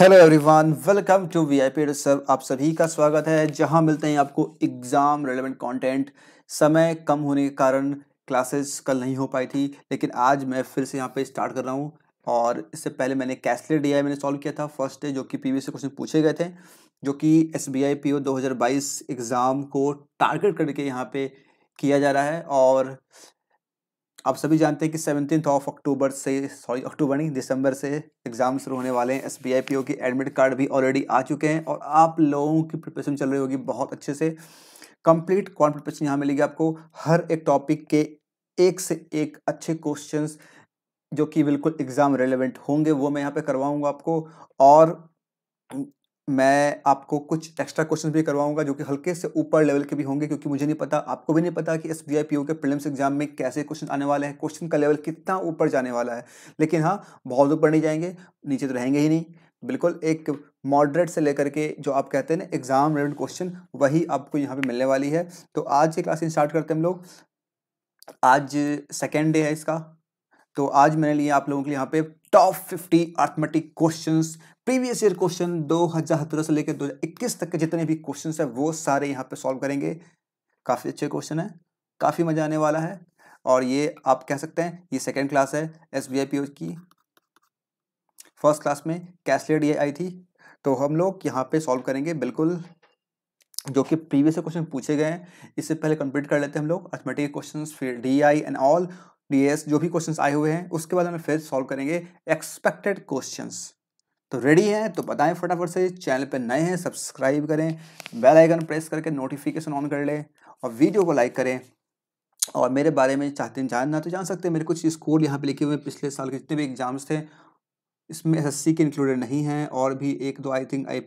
Hello everyone welcome to V I P sir आप सभी का स्वागत है जहां मिलते हैं आपको एग्ज़ाम रेलेवेंट कंटेंट समय कम होने के कारण क्लासेस कल नहीं हो पाई थी लेकिन आज मैं फिर से यहां पे स्टार्ट कर रहा हूं और इससे पहले मैंने कैसले डी आई मैंने सॉल्व किया था फर्स्ट डे जो कि पी से क्वेश्चन पूछे गए थे जो कि S B I P O दो एग्ज़ाम को टारगेट करके यहाँ पर किया जा रहा है और आप सभी जानते हैं कि सेवनटीन ऑफ अक्टूबर से सॉरी अक्टूबर नहीं दिसंबर से एग्जाम शुरू होने वाले हैं S B I P O के एडमिट कार्ड भी ऑलरेडी आ चुके हैं और आप लोगों की प्रिपरेशन चल रही होगी बहुत अच्छे से कंप्लीट कौन प्रिपरेशन यहाँ मिलेगी आपको हर एक टॉपिक के एक से एक अच्छे क्वेश्चन जो कि बिल्कुल एग्ज़ाम रेलिवेंट होंगे वो मैं यहाँ पे करवाऊँगा आपको और मैं आपको कुछ एक्स्ट्रा क्वेश्चन भी करवाऊंगा जो कि हल्के से ऊपर लेवल के भी होंगे क्योंकि मुझे नहीं पता आपको भी नहीं पता कि एस बी के प्रीलिम्स एग्जाम में कैसे क्वेश्चन आने वाले हैं क्वेश्चन का लेवल कितना ऊपर जाने वाला है लेकिन हाँ बहुत ऊपर नहीं जाएंगे नीचे तो रहेंगे ही नहीं बिल्कुल एक मॉडरेट से लेकर के जो आप कहते हैं ना एग्ज़ाम रिलेटेड क्वेश्चन वही आपको यहाँ पे मिलने वाली है तो आज की क्लास स्टार्ट करते हैं हम लोग आज सेकेंड डे है इसका तो आज मैंने लिए आप लोगों के लिए यहाँ पे top fifty arithmetic questions previous year question दो से लेकर दो तक के जितने भी क्वेश्चन है वो सारे यहाँ पे सॉल्व करेंगे काफ़ी अच्छे क्वेश्चन है काफ़ी मज़ा आने वाला है और ये आप कह सकते हैं ये सेकेंड क्लास है एस की फर्स्ट क्लास में कैशलेट ये आई थी तो हम लोग यहाँ पे सॉल्व करेंगे बिल्कुल जो कि प्रीवियस क्वेश्चन पूछे गए हैं इससे पहले कंप्लीट कर लेते हैं हम लोग अर्थमेटिक क्वेश्चन फिर D I and all D जो भी क्वेश्चन आए हुए हैं उसके बाद हम फिर सॉल्व करेंगे एक्सपेक्टेड क्वेश्चंस तो रेडी है तो बताएं फटाफट से चैनल पर नए हैं सब्सक्राइब करें बेल आइकन प्रेस करके नोटिफिकेशन ऑन कर लें और वीडियो को लाइक करें और मेरे बारे में चाहते हैं जानना तो जान सकते हैं मेरे कुछ स्कोर यहाँ पे लिखे हुए पिछले साल के जितने भी एग्जाम्स थे इसमें एस के इंक्लूडेड नहीं हैं और भी एक दो आई थिंक आई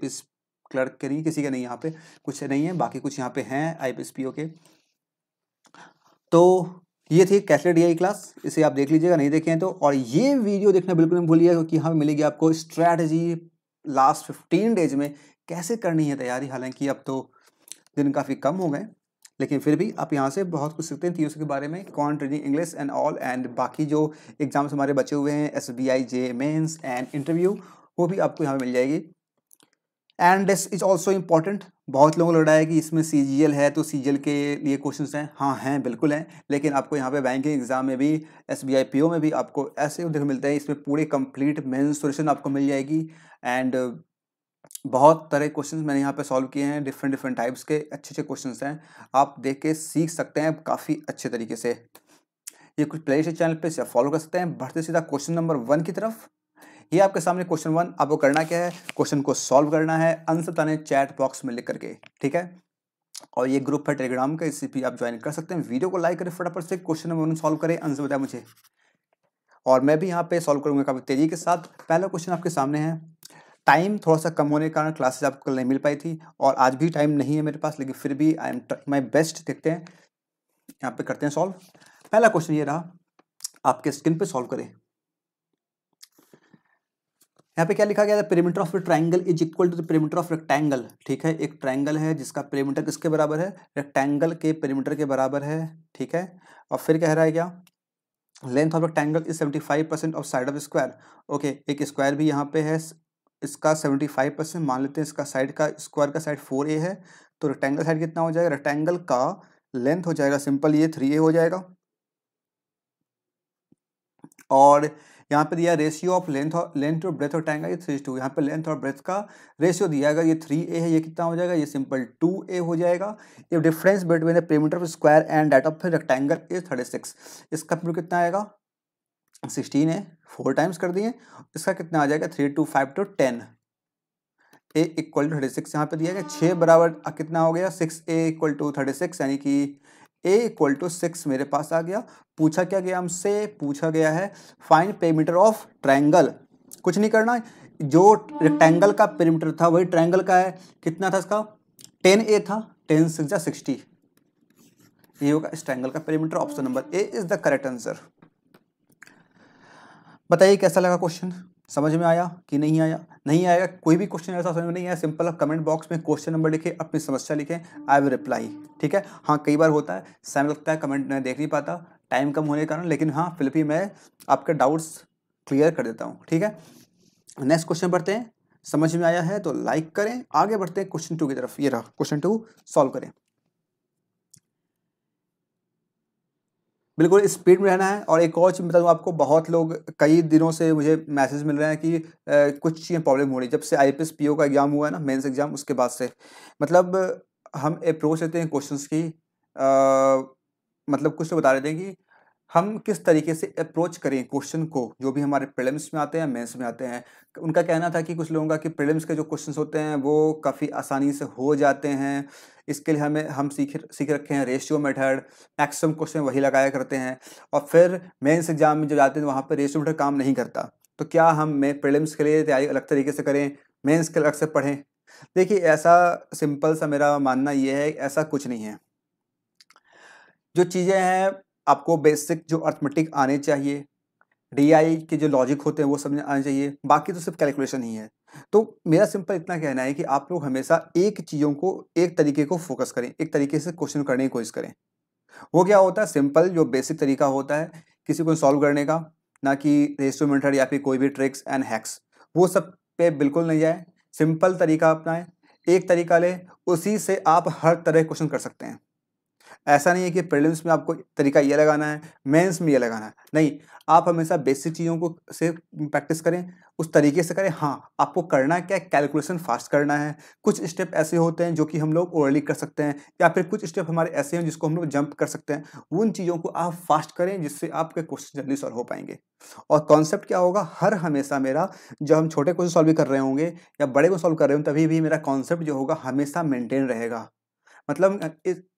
क्लर्क के नहीं किसी के नहीं यहाँ पे कुछ नहीं है बाकी कुछ यहाँ पे हैं आई पी के तो ये थी कैथलेट डी क्लास इसे आप देख लीजिएगा नहीं देखें तो और ये वीडियो देखना बिल्कुल नहीं भूलिए क्योंकि हमें मिलेगी आपको स्ट्रैटेजी लास्ट फिफ्टीन डेज में कैसे करनी है तैयारी हालांकि अब तो दिन काफ़ी कम हो गए लेकिन फिर भी आप यहाँ से बहुत कुछ सीखते हैं तीनों के बारे में containing English and all and बाकी जो एग्ज़ाम्स हमारे बचे हुए हैं S B I J mains and interview वो भी आपको यहाँ मिल जाएगी and this is also important बहुत लोगों को लग रहा है कि इसमें सी है तो सी के लिए क्वेश्चन हैं हाँ हैं बिल्कुल हैं लेकिन आपको यहाँ पे बैंकिंग एग्जाम में भी एस बी में भी आपको ऐसे देखने मिलते हैं इसमें पूरे कंप्लीट सोल्यूशन आपको मिल जाएगी एंड बहुत तरह क्वेश्चन मैंने यहाँ पे सॉल्व किए हैं डिफरेंट डिफरेंट टाइप्स के अच्छे अच्छे क्वेश्चन हैं आप देख के सीख सकते हैं काफ़ी अच्छे तरीके से ये कुछ प्लेस चैनल पर फॉलो कर सकते हैं बढ़ते सीधा क्वेश्चन नंबर वन की तरफ ये आपके सामने क्वेश्चन वन आपको करना क्या है क्वेश्चन को सॉल्व करना है आंसर बताने चैट बॉक्स में लिख करके ठीक है और ये ग्रुप है टेलीग्राम का इससे भी आप ज्वाइन कर सकते हैं वीडियो को लाइक करें फटाफट से क्वेश्चन नंबर वन सॉल्व करें आंसर बताए मुझे और मैं भी यहाँ पे सॉल्व करूंगा काफ़ी तेज़ी के साथ पहला क्वेश्चन आपके सामने है टाइम थोड़ा सा कम होने के कारण क्लासेस आपको कल नहीं मिल पाई थी और आज भी टाइम नहीं है मेरे पास लेकिन फिर भी आई एम माई बेस्ट देखते हैं यहाँ पे करते हैं सॉल्व पहला क्वेश्चन ये रहा आपके स्क्रीन पे सॉल्व करें यहाँ पे क्या लिखा गया था perimeter of triangle is equal to the perimeter of rectangle ठीक है एक ट्राइंगल है जिसका पेरीमीटर किसके बराबर है रेक्टेंगल के पेरीमीटर के बराबर है ठीक है और फिर कह रहा है क्या length of rectangle is seventy five percent of side of square okay एक स्क्वायर भी यहाँ पे है इसका सेवेंटी फाइव परसेंट मान लेते हैं इसका साइड का स्क्वायर का साइड फोर ए है तो रेक्टेंगल साइड कितना हो जाएगा रेक्टेंगल का लेंथ हो जाएगा सिंपल ये थ्री ए हो जाएगा और यहाँ पे दिया रेशियो ऑफ लेंथ और लेंथ और ब्रेथ और टैंक का ये थ्री टू यहाँ पे लेंथ और ब्रेथ का रेशियो दिया जाएगा ये थ्री ए है ये कितना हो जाएगा ये सिंपल टू ए हो जाएगा ये difference between the perimeter of square and that of rectangle is thirty six इसका पेपर कितना आएगा सिक्सटीन है फोर टाइम्स कर दिए इसका कितना आ जाएगा three two five two ten A equal to thirty six यहाँ पे दिया गया छः बराबर कितना हो गया six A equal to thirty six यानी कि ए इक्वल टू सिक्स मेरे पास आ गया पूछा क्या गया हमसे पूछा गया है फाइन पेमीटर ऑफ ट्रायंगल कुछ नहीं करना जो रेक्टेंगल का पेरीमीटर था वही ट्रायंगल का है कितना था इसका टेन ए था टेन सिक्स या सिक्सटी ये होगा इस ट्रायंगल का perimeter option number A is the correct answer बताइए कैसा लगा क्वेश्चन समझ में आया कि नहीं आया नहीं आएगा कोई भी क्वेश्चन ऐसा समझ में नहीं आया सिंपल आप कमेंट बॉक्स में क्वेश्चन नंबर लिखे अपनी समस्या लिखें आई विल रिप्लाई ठीक है हाँ कई बार होता है समय लगता है कमेंट मैं देख नहीं पाता टाइम कम होने के कारण लेकिन हाँ फिर भी मैं आपके डाउट्स क्लियर कर देता हूँ ठीक है नेक्स्ट क्वेश्चन पढ़ते हैं समझ में आया है तो लाइक करें आगे बढ़ते हैं क्वेश्चन टू की तरफ ये रहा क्वेश्चन टू सॉल्व करें बिल्कुल स्पीड में रहना है और एक और चीज़ बताऊँ आपको बहुत लोग कई दिनों से मुझे मैसेज मिल रहे हैं कि आ, कुछ चीज़ें प्रॉब्लम हो रही है जब से आई पी का एग्ज़ाम हुआ है ना मेन्स एग्ज़ाम उसके बाद से मतलब हम अप्रोच लेते हैं क्वेश्चन की आ, मतलब कुछ तो बता रहे थे कि हम किस तरीके से अप्रोच करें क्वेश्चन को जो भी हमारे प्रिलिम्स में आते हैं मेंस में आते हैं उनका कहना था कि कुछ लोगों का कि प्रिलिम्स के जो क्वेश्चंस होते हैं वो काफ़ी आसानी से हो जाते हैं इसके लिए हमें हम सीख सीख रखे हैं रेशियो मेथड मैक्सिमम क्वेश्चन वही लगाया करते हैं और फिर मेंस एग्जाम में जो जाते हैं तो वहाँ पर रेशियो मेथड काम नहीं करता तो क्या हम मैं प्रिलिम्स के लिए तैयारी अलग तरीके से करें मेन्स के अलग से पढ़ें देखिए ऐसा सिंपल सा मेरा मानना ये है ऐसा कुछ नहीं है जो चीज़ें हैं आपको बेसिक जो अर्थमेटिक आने चाहिए डी के जो लॉजिक होते हैं वो समझ आने चाहिए बाकी तो सिर्फ कैलकुलेशन ही है तो मेरा सिंपल इतना कहना है कि आप लोग हमेशा एक चीज़ों को एक तरीके को फोकस करें एक तरीके से क्वेश्चन करने की कोशिश करें वो क्या होता है सिंपल जो बेसिक तरीका होता है किसी को सॉल्व करने का ना कि रेस्टोमेंटर या फिर कोई भी ट्रिक्स एंड हैक्स वो सब पे बिल्कुल नहीं जाए सिंपल तरीका अपनाएं एक तरीका लें उसी से आप हर तरह क्वेश्चन कर सकते हैं ऐसा नहीं है कि प्रीलिम्स में आपको तरीका ये लगाना है मेंस में ये लगाना है नहीं आप हमेशा बेसिक चीज़ों को से प्रैक्टिस करें उस तरीके से करें हाँ आपको करना क्या कैलकुलेशन फास्ट करना है कुछ स्टेप ऐसे होते हैं जो कि हम लोग ओरली कर सकते हैं या फिर कुछ स्टेप हमारे ऐसे हैं जिसको हम लोग जंप कर सकते हैं उन चीज़ों को आप फास्ट करें जिससे आपके क्वेश्चन जल्दी सॉल्व हो पाएंगे और कॉन्सेप्ट क्या होगा हर हमेशा मेरा जब हम छोटे क्वेश्चन सॉल्व भी कर रहे होंगे या बड़े को सॉल्व कर रहे होंगे तभी भी मेरा कॉन्सेप्ट जो होगा हमेशा मेंटेन रहेगा मतलब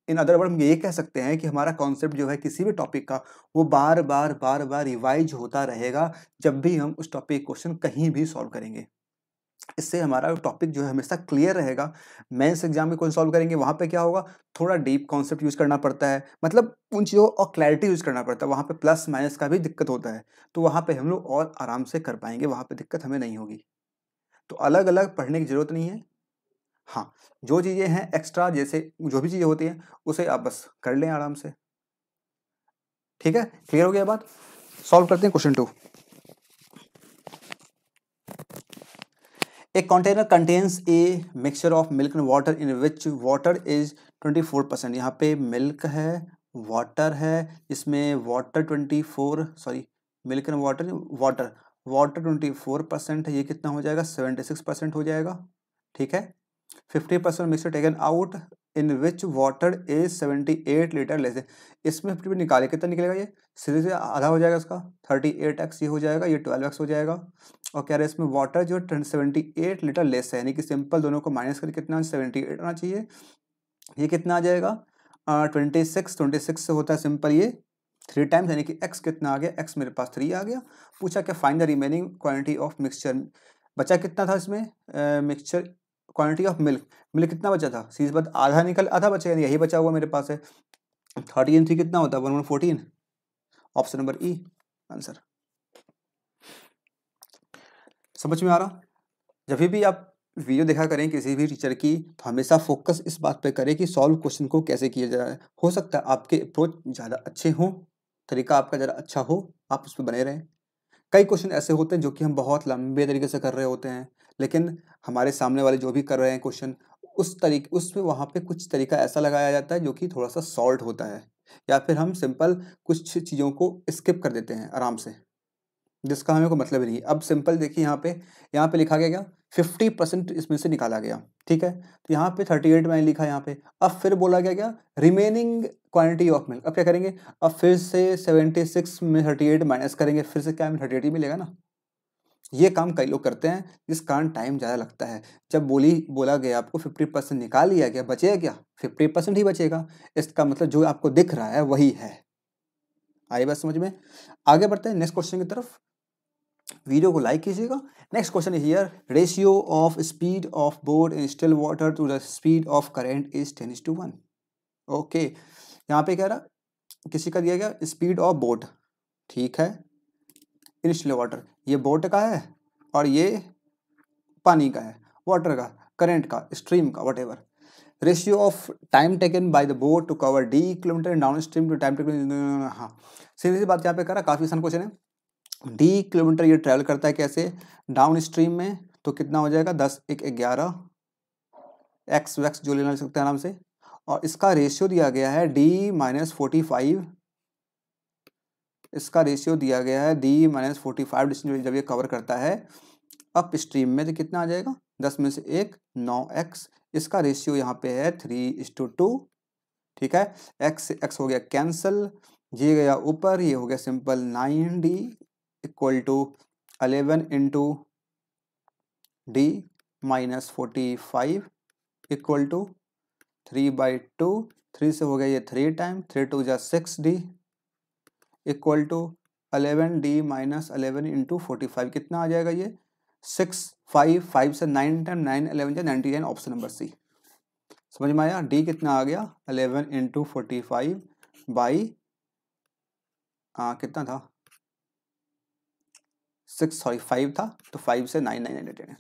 इन अदर वर्ड हम ये कह सकते हैं कि हमारा कॉन्सेप्ट जो है किसी भी टॉपिक का वो बार बार बार बार रिवाइज होता रहेगा जब भी हम उस टॉपिक क्वेश्चन कहीं भी सॉल्व करेंगे इससे हमारा टॉपिक जो है हमेशा क्लियर रहेगा मेंस एग्जाम में कौन सॉल्व करेंगे वहाँ पे क्या होगा थोड़ा डीप कॉन्सेप्ट यूज़ करना पड़ता है मतलब उन चीज़ों और क्लैरिटी यूज़ करना पड़ता है वहाँ पे प्लस माइनस का भी दिक्कत होता है तो वहाँ पे हम लोग और आराम से कर पाएंगे वहाँ पे दिक्कत हमें नहीं होगी तो अलग अलग पढ़ने की ज़रूरत नहीं है हाँ जो चीज़ें हैं एक्स्ट्रा जैसे जो भी चीज़ें होती हैं उसे आप बस कर लें आराम से ठीक है क्लियर हो गया बात सॉल्व करते हैं question two container contains a mixture of milk and water in which water is twenty four percent यहाँ पे मिल्क है वाटर है इसमें water twenty four sorry milk and water water water twenty four percent है ये कितना हो जाएगा सेवेंटी सिक्स परसेंट हो जाएगा ठीक है fifty percent mixture taken out in which water is seventy eight litre less इसमें फिफ्टी पर निकाले कितना निकलेगा ये सीधे से आधा हो जाएगा इसका थर्टी एट एक्स ये हो जाएगा ये ट्वेल्व एक्स हो जाएगा और कह रहे हैं इसमें वाटर जो है सेवेंटी एट लीटर लेस है यानी कि सिंपल दोनों को माइनस करके कितना सेवेंटी एट आना चाहिए ये कितना आ जाएगा ट्वेंटी सिक्स ट्वेंटी सिक्स से होता है सिंपल ये थ्री टाइम्स यानी कि एक्स कितना आ गया एक्स मेरे पास थ्री आ गया पूछा क्या find the remaining quantity of mixture बचा कितना था इसमें mixture quantity of milk milk कितना बचा था सीरीज बाद आधा निकल आधा बचा यानी यही बचा हुआ मेरे पास है थर्टी इन थ्री कितना होता है one one fourteen option number E answer समझ में आ रहा जब भी आप वीडियो देखा करें किसी भी टीचर की तो हमेशा फोकस इस बात पे करें कि सॉल्व क्वेश्चन को कैसे किया जा रहा है हो सकता है आपके अप्रोच ज़्यादा अच्छे हों तरीका आपका ज़्यादा अच्छा हो आप उस पर बने रहें कई क्वेश्चन ऐसे होते हैं जो कि हम बहुत लंबे तरीके से कर रहे होते हैं लेकिन हमारे सामने वाले जो भी कर रहे हैं क्वेश्चन उस तरीके उसमें वहाँ पे कुछ तरीका ऐसा लगाया जाता है जो कि थोड़ा सा सॉल्ट होता है या फिर हम सिंपल कुछ चीज़ों को स्किप कर देते हैं आराम से जिसका हमें को मतलब नहीं अब सिंपल देखिए यहाँ पे यहाँ पे लिखा गया क्या फिफ्टी परसेंट इसमें से निकाला गया ठीक है तो यहाँ पे थर्टी एट मैंने लिखा यहाँ पे अब फिर बोला गया क्या रिमेनिंग क्वांटिटी ऑफ मिल्क अब क्या करेंगे अब फिर से सेवेंटी सिक्स में थर्टी एट माइनस करेंगे फिर से क्या हमें थर्टी एट ही मिलेगा ना ये काम कई लोग करते हैं जिस कारण टाइम ज़्यादा लगता है जब बोली बोला गया आपको फिफ्टी परसेंट निकाल लिया गया बचेगा क्या फिफ्टी परसेंट ही बचेगा इसका मतलब जो आपको दिख रहा है वही है आई बात समझ में आगे बढ़ते हैं नेक्स्ट क्वेश्चन की तरफ वीडियो को लाइक कीजिएगा next question is here ratio of speed of board in still water to the speed of current is ten is to one okay यहाँ पे कह रहा किसी का दिया गया स्पीड ऑफ बोट ठीक है इनिशियल वाटर ये बोट का है और ये पानी का है वाटर का करेंट का स्ट्रीम का whatever ratio of time taken by the boat to cover D kilometre downstream to time taken हाँ सीधी सी बात यहाँ पे करा काफ़ी आसान क्वेश्चन है डी किलोमीटर ये ट्रैवल करता है कैसे डाउन स्ट्रीम में तो कितना हो जाएगा दस एक ग्यारह एक्स वैक्स जो लेना सकते हैं आराम से और इसका रेशियो दिया गया है डी माइनस फोर्टी फाइव इसका रेशियो दिया गया है डी माइनस फोर्टी फाइव जब ये कवर करता है अप स्ट्रीम में तो कितना आ जाएगा दस में से एक नौ एक्स इसका रेशियो यहाँ पे है थ्री इस टू टू ठीक है एक्स से एक्स हो गया कैंसल ये गया ऊपर ये हो गया simple nine D equal to eleven into D minus forty five equal to three by two three से हो गया ये थ्री टाइम थ्री टू या six D equal to eleven D minus eleven into forty five कितना आ जाएगा ये six five five से नाइन टाइम नाइन अलेवन या ninety nine option number C समझ में आया डी कितना आ गया eleven into forty five by हाँ, कितना था सिक्स सॉरी फाइव था तो फाइव से नाइन नाइन नाइन्टी नाइन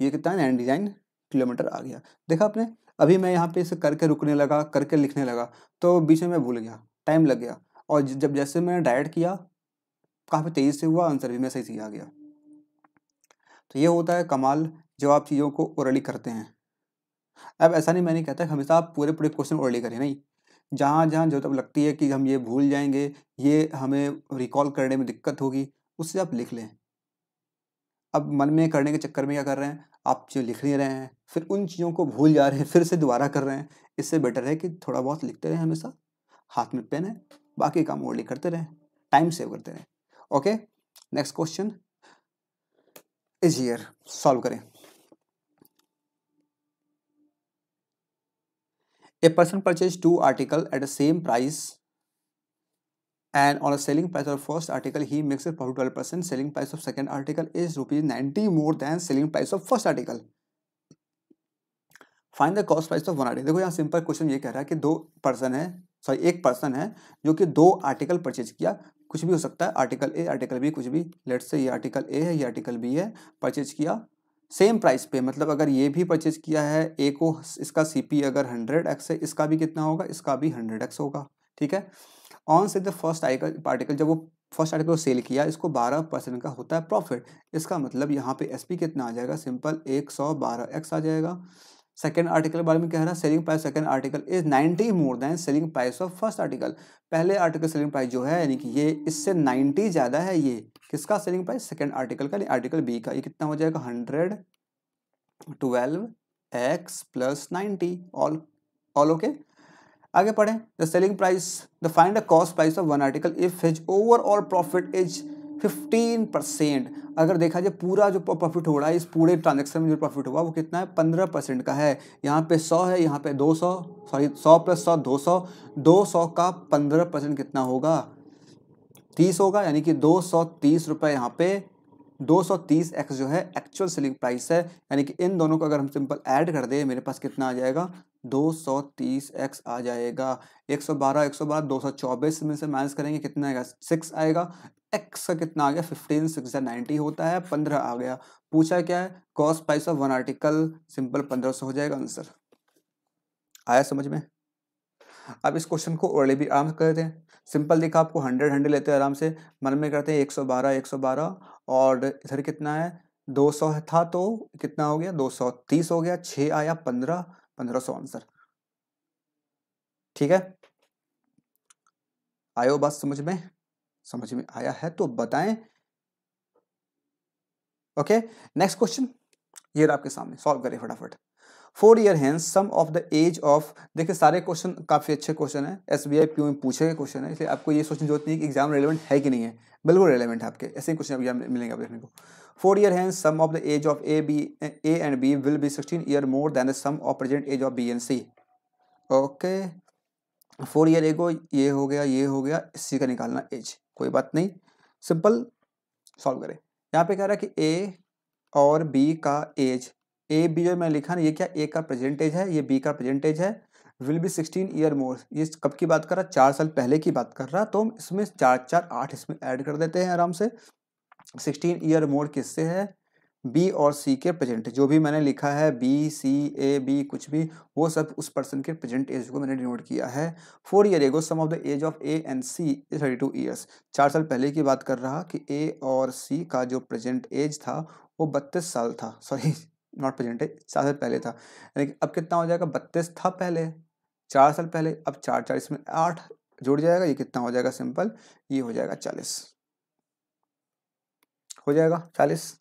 ये कितना है नाइन्टी नाइन किलोमीटर आ गया देखा आपने अभी मैं यहाँ पे इसे करके रुकने लगा करके लिखने लगा तो बीच में मैं भूल गया टाइम लग गया और जब जैसे मैंने डाइट किया काफ़ी तेज़ी से हुआ आंसर भी मैं सही सी आ गया तो ये होता है कमाल जब आप चीज़ों को ओरली करते हैं अब ऐसा नहीं मैंने कहता हमेशा आप पूरे पूरे क्वेश्चन ओरली करें नहीं जहाँ जहाँ जो तब लगती है कि हम ये भूल जाएंगे ये हमें रिकॉल करने में दिक्कत होगी उससे आप लिख लें अब मन में करने के चक्कर में क्या कर रहे हैं आप जो लिख नहीं रहे हैं फिर उन चीज़ों को भूल जा रहे हैं फिर से दोबारा कर रहे हैं इससे बेटर है कि थोड़ा बहुत लिखते रहें हमेशा हाथ में पेन है बाकी काम ओल्डली करते रहें टाइम सेव करते रहें okay next question is here solve करें a person purchase two article at the same price and on selling price of first article he makes it twelve percent selling price of second article is rupees ninety more than selling price of first article find the cost price of one article देखो यहाँ simple question ये कह रहा है कि दो person है sorry एक पर्सन है जो कि दो आर्टिकल परचेज किया कुछ भी हो सकता है आर्टिकल ए आर्टिकल बी कुछ भी लेट से ये आर्टिकल ए है ये आर्टिकल बी है परचेज किया सेम प्राइस पे मतलब अगर ये भी परचेज किया है ए को इसका सी अगर हंड्रेड एक्स है इसका भी कितना होगा इसका भी हंड्रेड एक्स होगा ठीक है ऑन से द फर्स्ट आर्टिकल आर्टिकल जब वो फर्स्ट आर्टिकल सेल किया इसको बारह परसेंट का होता है प्रॉफिट इसका मतलब यहाँ पे एसपी कितना आ जाएगा सिंपल एक सौ बारह एक्स आ जाएगा सेकेंड आर्टिकल के बारे में कह रहा है selling price second article is ninety more than selling price of first article पहले आर्टिकल सेलिंग प्राइस जो है यानी कि ये इससे नाइन्टी ज़्यादा है ये किसका सेलिंग प्राइस सेकेंड आर्टिकल का आर्टिकल बी का ये कितना हो जाएगा hundred twelve X plus ninety all all okay आगे पढ़ें the selling price the find the cost price of one article if his overall profit is fifteen percent अगर देखा जाए पूरा जो प्रॉफिट हो रहा है इस पूरे ट्रांजेक्शन में जो प्रॉफिट हुआ वो कितना है पंद्रह परसेंट का है यहाँ पे सौ है यहाँ पे दो सौ सॉरी सौ प्लस सौ दो सौ दो सौ का पंद्रह परसेंट कितना होगा तीस होगा यानी कि दो सौ तीस रुपये यहाँ पे दो सौ तीस एक्स जो है एक्चुअल सेलिंग प्राइस है यानी कि इन दोनों को अगर हम सिंपल ऐड कर दें मेरे पास कितना आ जाएगा 230 एक्स आ जाएगा 112 112 224 में से माइनस करेंगे कितना आएगा सिक्स आएगा एक्स का कितना आ गया फिफ्टीन सिक्स या नाइन्टी होता है पंद्रह आ गया पूछा क्या है cost price of one article simple पंद्रह सौ हो जाएगा आंसर आया समझ में अब इस क्वेश्चन को ओरली भी आराम से करते हैं सिंपल देखा आपको हंड्रेड हंड्रेड लेते हैं आराम से मन में करते हैं एक सौ बारह एक सौ बारह और इधर कितना है दो सौ था तो कितना हो गया दो सौ तीस हो गया छः आया पंद्रह पंद्रह सौ आंसर ठीक है आयो बात समझ में समझ में आया है तो बताएं ओके नेक्स्ट क्वेश्चन ये रहा आपके सामने सॉल्व करें फटाफट four year hence sum of the age of देखिए सारे क्वेश्चन काफ़ी अच्छे क्वेश्चन है एस बी आई पी में पूछे गए क्वेश्चन है इसलिए आपको ये सोचने जरूरत नहीं है कि एग्जाम रेलिवेंट है कि नहीं है बिल्कुल रेलिवेंट है आपके ऐसे ही क्वेश्चन एग्जाम मिलेंगे आप देखने को four year hence sum of the age of A B A and B will be sixteen year more than the sum of present age of B and C okay four year ago ये हो गया ये हो गया इसी का निकालना as कोई बात नहीं सिंपल सॉल्व करें यहाँ पे कह रहा है कि ए और बी का एज ए बी जो मैंने लिखा ना ये क्या ए का प्रेजेंट एज है ये बी का प्रेजेंट एज है will be sixteen year more ये कब की बात कर रहा चार साल पहले की बात कर रहा तो हम इसमें चार चार आठ इसमें ऐड कर देते हैं आराम से सिक्सटीन ईयर मोड किससे है बी और सी के प्रेजेंट जो भी मैंने लिखा है बी सी ए बी कुछ भी वो सब उस पर्सन के प्रेजेंट एज को मैंने डिनोट किया है four year ago sum of the age of A and C is thirty two years चार साल पहले की बात कर रहा कि ए और सी का जो प्रेजेंट एज था वो बत्तीस साल था सॉरी नॉट प्रेजेंट एज चार साल पहले था यानी अब कितना हो जाएगा बत्तीस था पहले चार साल पहले अब चार चार इसमें आठ जुड़ जाएगा ये कितना हो जाएगा सिंपल ये हो जाएगा चालीस हो जाएगा चालीस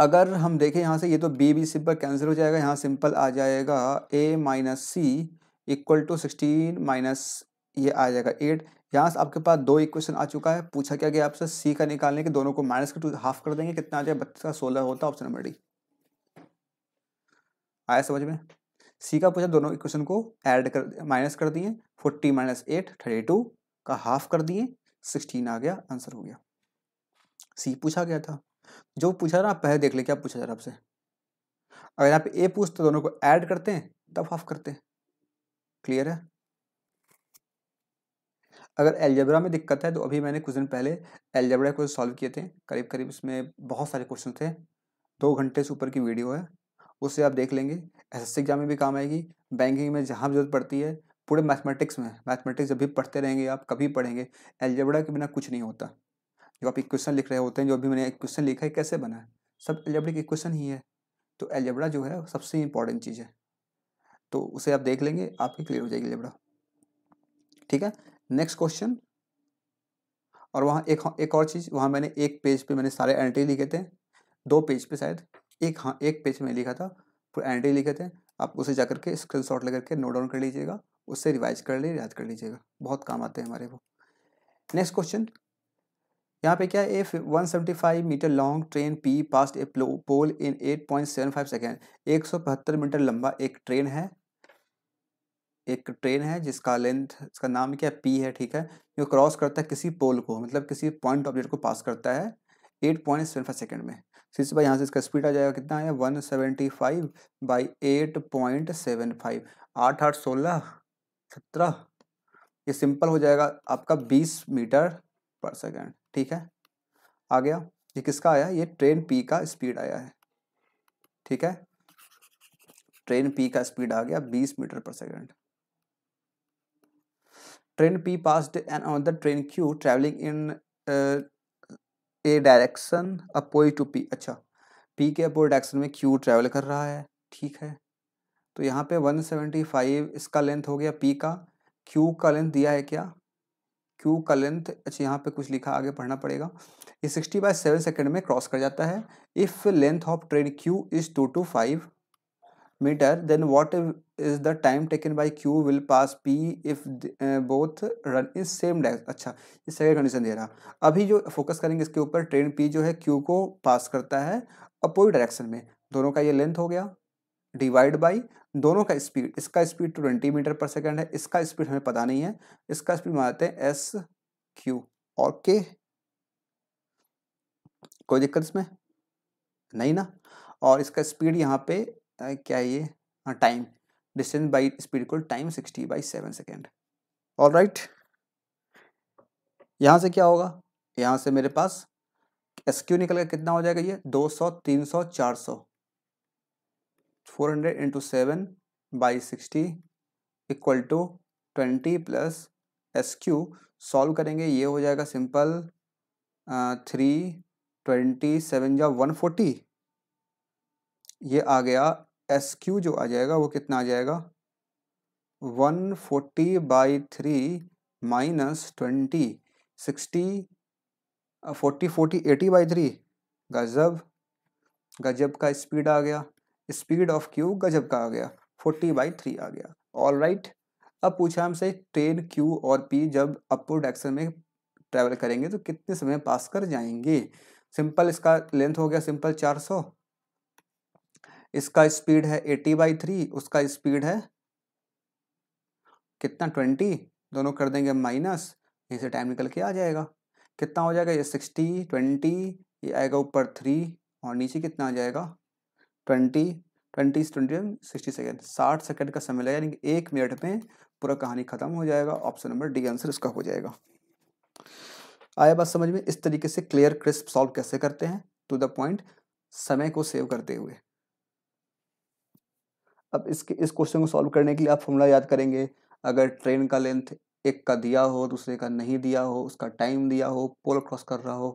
अगर हम देखें यहाँ से ये तो बी बी सिंपल कैंसिल हो जाएगा यहाँ सिंपल आ जाएगा A minus C equal to sixteen minus ये आ जाएगा एट यहाँ से आपके पास दो इक्वेशन आ चुका है पूछा क्या गया आपसे सी का निकालने के दोनों को माइनस का टू हाफ कर देंगे कितना आ जाएगा बत्तीस का सोलह होता है ऑप्शन नंबर डी आया समझ में सी का पूछा दोनों इक्वेशन को ऐड कर माइनस कर दिए forty minus eight thirty two का हाफ कर दिए सिक्सटीन आ गया आंसर हो गया सी पूछा गया था जो पूछा रहा पहले देख ले क्या पूछा जा रहा आपसे अगर आप ए पूछ तो दोनों को ऐड करते हैं तब हाफ करते हैं क्लियर है अगर एलजबरा में दिक्कत है तो अभी मैंने कुछ दिन पहले एलजबरा को सॉल्व किए थे करीब करीब उसमें बहुत सारे क्वेश्चन थे दो घंटे से ऊपर की वीडियो है उससे आप देख लेंगे एस एग्जाम में भी काम आएगी बैंकिंग में जहाँ भी जरूरत पड़ती है पूरे मैथमेटिक्स में मैथमेटिक्स जब भी पढ़ते रहेंगे आप कभी पढ़ेंगे एलजबरा के बिना कुछ नहीं होता जो आप इक्वेशन लिख रहे होते हैं जो भी मैंने इक्वेशन लिखा है कैसे बना है सब की इक्वेशन ही है तो एलजेब्रा जो है सबसे इंपॉर्टेंट चीज़ है तो उसे आप देख लेंगे आपकी क्लियर हो जाएगी एलजेब्रा ठीक है नेक्स्ट क्वेश्चन और वहाँ एक एक और चीज़ वहाँ मैंने एक पेज पे मैंने सारे एंट्री लिखे थे दो पेज पे शायद एक हाँ एक पेज में लिखा था पूरा एंट्री लिखे थे आप उसे जा करके स्क्रीन शॉट लगा के नोट डाउन कर लीजिएगा उससे रिवाइज कर लीजिए याद कर लीजिएगा बहुत काम आते हैं हमारे वो नेक्स्ट क्वेश्चन यहाँ पे क्या है a 175 metre long train P passed a pole in 8.75 second 175 metre लंबा एक ट्रेन है एक ट्रेन है जिसका लेंथ इसका नाम क्या पी है ठीक है जो क्रॉस करता है किसी पोल को मतलब किसी पॉइंट ऑब्जेक्ट को पास करता है eight point seven five second में सिर्फ भाई यहाँ से इसका स्पीड आ जाएगा कितना आया one seventy five by eight point seven five आठ आठ सोलह सत्रह ये सिंपल हो जाएगा आपका बीस मीटर पर सेकेंड ठीक है आ गया ये किसका आया ये ट्रेन पी का स्पीड आया है ठीक है ट्रेन पी का स्पीड आ गया 20 metre per second train P pass and on train Q travelling in a direction opposite to P अच्छा पी के अपोज डायरेक्शन में क्यू ट्रेवल कर रहा है ठीक है तो यहाँ पे 175 इसका लेंथ हो गया पी का क्यू का लेंथ दिया है क्या क्यू का लेंथ अच्छा यहाँ पे कुछ लिखा आगे पढ़ना पड़ेगा ये सिक्सटी बाय सेवन सेकेंड में क्रॉस कर जाता है if length of train Q is two two five metre then what is the time taken by Q will pass P if both run in same direct अच्छा ये second condition दे रहा अभी जो focus करेंगे इसके ऊपर ट्रेन पी जो है क्यू को पास करता है अपोजिट डायरेक्शन में दोनों का ये लेंथ हो गया डिवाइड बाई दोनों का स्पीड इसका स्पीड तो ट्वेंटी मीटर पर सेकेंड है इसका स्पीड हमें पता नहीं है इसका स्पीड मानते हैं एस क्यू और के कोई दिक्कत इसमें नहीं ना और इसका स्पीड यहाँ पे क्या है ये हाँ, टाइम डिस्टेंस बाई स्पीड को time sixty by seven second और राइट यहाँ से क्या होगा यहाँ से मेरे पास एस क्यू निकल कर कितना हो जाएगा ये दो सौ तीन सौ चार सौ four hundred into seven by sixty equal to twenty plus S Q solve करेंगे ये हो जाएगा सिंपल थ्री ट्वेंटी सेवन या वन फोर्टी ये आ गया एस क्यू जो आ जाएगा वो कितना आ जाएगा one forty by three minus twenty sixty forty forty eighty by three गजब गजब का स्पीड आ गया स्पीड ऑफ क्यू गजब का आ गया फोर्टी बाई थ्री आ गया ऑल राइट right. अब पूछा हमसे ट्रेन क्यू और पी जब अपवर्ड एक्शन में ट्रैवल करेंगे तो कितने समय पास कर जाएंगे सिंपल इसका लेंथ हो गया सिंपल चार सौ इसका स्पीड है एटी बाई थ्री उसका स्पीड है कितना ट्वेंटी दोनों कर देंगे माइनस यहीं से टाइम निकल के आ जाएगा कितना हो जाएगा ये सिक्सटी ट्वेंटी ये आएगा ऊपर थ्री और नीचे कितना आ जाएगा twenty twenty twenty sixty second साठ सेकेंड का समय लगेगा यानी एक मिनट में पूरा कहानी खत्म हो जाएगा ऑप्शन नंबर डी आंसर इसका हो जाएगा आया बात समझ में इस तरीके से क्लियर क्रिस्प सॉल्व कैसे करते हैं टू द पॉइंट समय को सेव करते हुए अब इसके इस क्वेश्चन को सॉल्व करने के लिए आप फॉर्मूला याद करेंगे अगर ट्रेन का लेंथ एक का दिया हो दूसरे का नहीं दिया हो उसका टाइम दिया हो पोल क्रॉस कर रहा हो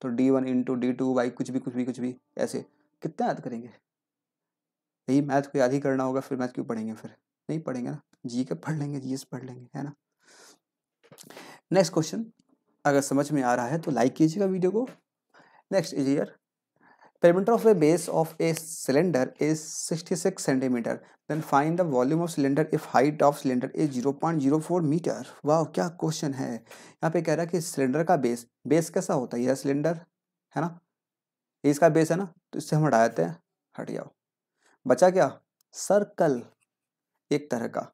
तो D one into D two by कुछ भी कुछ भी कुछ भी ऐसे कितना याद करेंगे नहीं मैथ को याद ही करना होगा फिर मैथ क्यों पढ़ेंगे फिर नहीं पढ़ेंगे ना जी के पढ़ लेंगे जी पढ़ लेंगे है ना नेक्स्ट क्वेश्चन अगर समझ में आ रहा है तो लाइक कीजिएगा वीडियो को next is area of a cylinder is sixty six centimetre then find the volume of cylinder if height of cylinder is zero point zero four metre वाह क्या क्वेश्चन है यहाँ पे कह रहा है कि सिलेंडर का बेस बेस कैसा होता है यह सिलेंडर है ना इसका बेस है ना तो इससे हम हटाते हैं हट जाओ बचा क्या सर्कल एक तरह का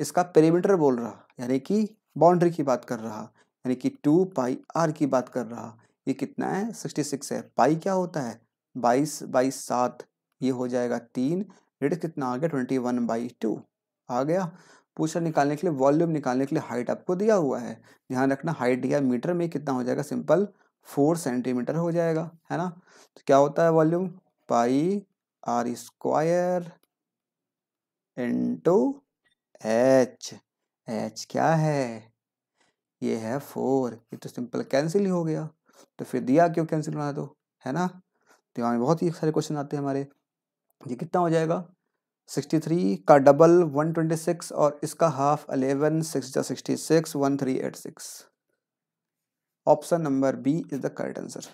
इसका पेरीमीटर बोल रहा यानी कि बाउंड्री की बात कर रहा यानी कि टू पाई आर की बात कर रहा ये कितना है सिक्सटी सिक्स है पाई क्या होता है बाईस बाईस सात ये हो जाएगा तीन रेडियस कितना आ गया ट्वेंटी वन बाई टू आ गया पूछा निकालने के लिए वॉल्यूम निकालने के लिए हाइट आपको दिया हुआ है ध्यान रखना हाइट दिया मीटर में कितना हो जाएगा सिंपल फोर सेंटीमीटर हो जाएगा है ना तो क्या होता है volume pi R square into H H क्या है ये है फोर ये तो सिंपल कैंसिल ही हो गया तो फिर दिया क्यों कैंसिल बना दो है ना तो यहाँ बहुत ही सारे क्वेश्चन आते हैं हमारे ये कितना हो जाएगा सिक्सटी थ्री का डबल वन ट्वेंटी सिक्स और इसका half eleven six sixty six one three eight six option number B is the correct answer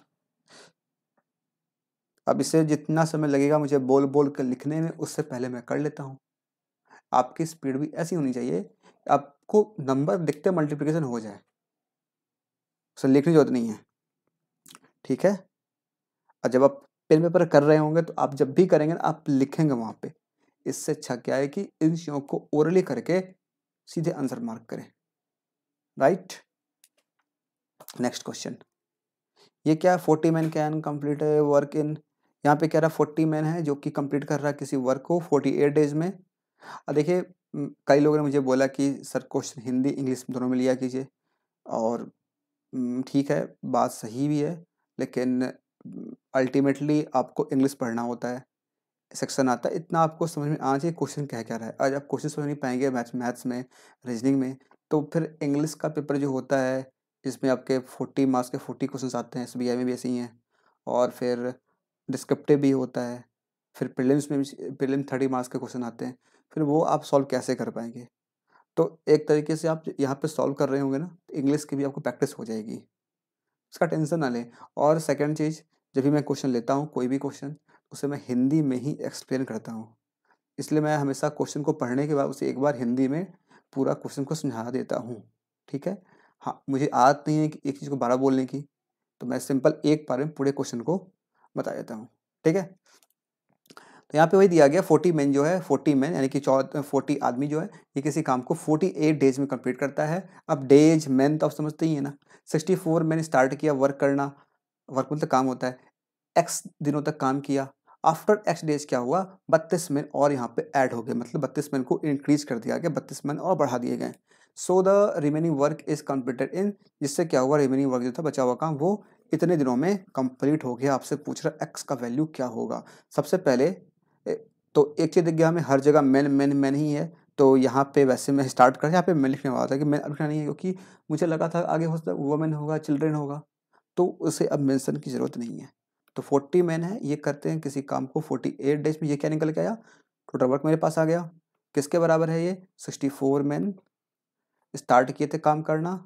अब इसे जितना समय लगेगा मुझे बोल बोल कर लिखने में उससे पहले मैं कर लेता हूँ आपकी स्पीड भी ऐसी होनी चाहिए आपको नंबर दिखते मल्टीप्लिकेशन हो जाए उसे लिखने की जरूरत नहीं है ठीक है और जब आप पेन पेपर कर रहे होंगे तो आप जब भी करेंगे ना आप लिखेंगे वहाँ पे इससे अच्छा क्या है कि इन चीज़ों को ओरली करके सीधे आंसर मार्क करें राइट नेक्स्ट क्वेश्चन ये क्या forty man can complete work in यहाँ पे कह रहा है फोर्टी मैन है जो कि कंप्लीट कर रहा है किसी वर्क को फोर्टी एट डेज में देखिए कई लोगों ने मुझे बोला कि सर क्वेश्चन हिंदी इंग्लिश दोनों में लिया कीजिए और ठीक है बात सही भी है लेकिन अल्टीमेटली आपको इंग्लिश पढ़ना होता है सेक्शन आता है इतना आपको समझ में आना चाहिए क्वेश्चन क्या क्या रहा है आज आप क्वेश्चन समझ नहीं पाएंगे मैथ मैथ्स में रीजनिंग में तो फिर इंग्लिश का पेपर जो होता है इसमें आपके फोर्टी मार्क्स के फोर्टी क्वेश्चन आते हैं एस में भी ऐसे ही हैं और फिर डिस्क्रिप्टिव भी होता है फिर प्रिलिम्स में प्रिलिम थर्टी मार्क्स के क्वेश्चन आते हैं फिर वो आप सॉल्व कैसे कर पाएंगे तो एक तरीके से आप यहाँ पे सॉल्व कर रहे होंगे ना तो इंग्लिश की भी आपको प्रैक्टिस हो जाएगी उसका टेंशन ना लें और सेकेंड चीज़ जब भी मैं क्वेश्चन लेता हूँ कोई भी क्वेश्चन उसे मैं हिंदी में ही एक्सप्लेन करता हूँ इसलिए मैं हमेशा क्वेश्चन को पढ़ने के बाद उसे एक बार हिंदी में पूरा क्वेश्चन को समझा देता हूँ ठीक है हाँ मुझे आदत नहीं है कि एक चीज़ को बारह बोलने की तो मैं सिंपल एक बार में पूरे क्वेश्चन को बता देता हूँ ठीक है तो यहाँ पे वही दिया गया फोर्टी मैन जो है फोर्टी मैन यानी कि चौदह फोर्टी आदमी जो है ये किसी काम को फोर्टी एट डेज में कंप्लीट करता है अब डेज मैन तो आप समझते ही है ना सिक्सटी फोर मैन स्टार्ट किया वर्क करना वर्क मतलब काम होता है एक्स दिनों तक काम किया आफ्टर एक्स डेज क्या हुआ बत्तीस मैन और यहाँ पे ऐड हो गए मतलब बत्तीस मैन को इंक्रीज कर दिया गया बत्तीस मैन और बढ़ा दिए गए so the remaining work is completed in जिससे क्या हुआ रिमेनिंग वर्क जो था बचा हुआ काम वो इतने दिनों में कंप्लीट हो गया आपसे पूछ रहा एक्स का वैल्यू क्या होगा सबसे पहले तो एक चीज़ दिख गया हमें हर जगह मैन मैन मैन ही है तो यहाँ पे वैसे मैं स्टार्ट कर यहाँ पे मैं लिखने वाला था कि मैन लिखना नहीं है क्योंकि मुझे लगा था आगे हो सकता है वुमेन होगा चिल्ड्रेन होगा तो उसे अब मेंशन की ज़रूरत नहीं है तो फोर्टी मैन है ये करते हैं किसी काम को फोर्टी एट डेज में ये क्या निकल के आया टोटल वर्क मेरे पास आ गया किसके बराबर है ये सिक्सटी फोर मैन स्टार्ट किए थे काम करना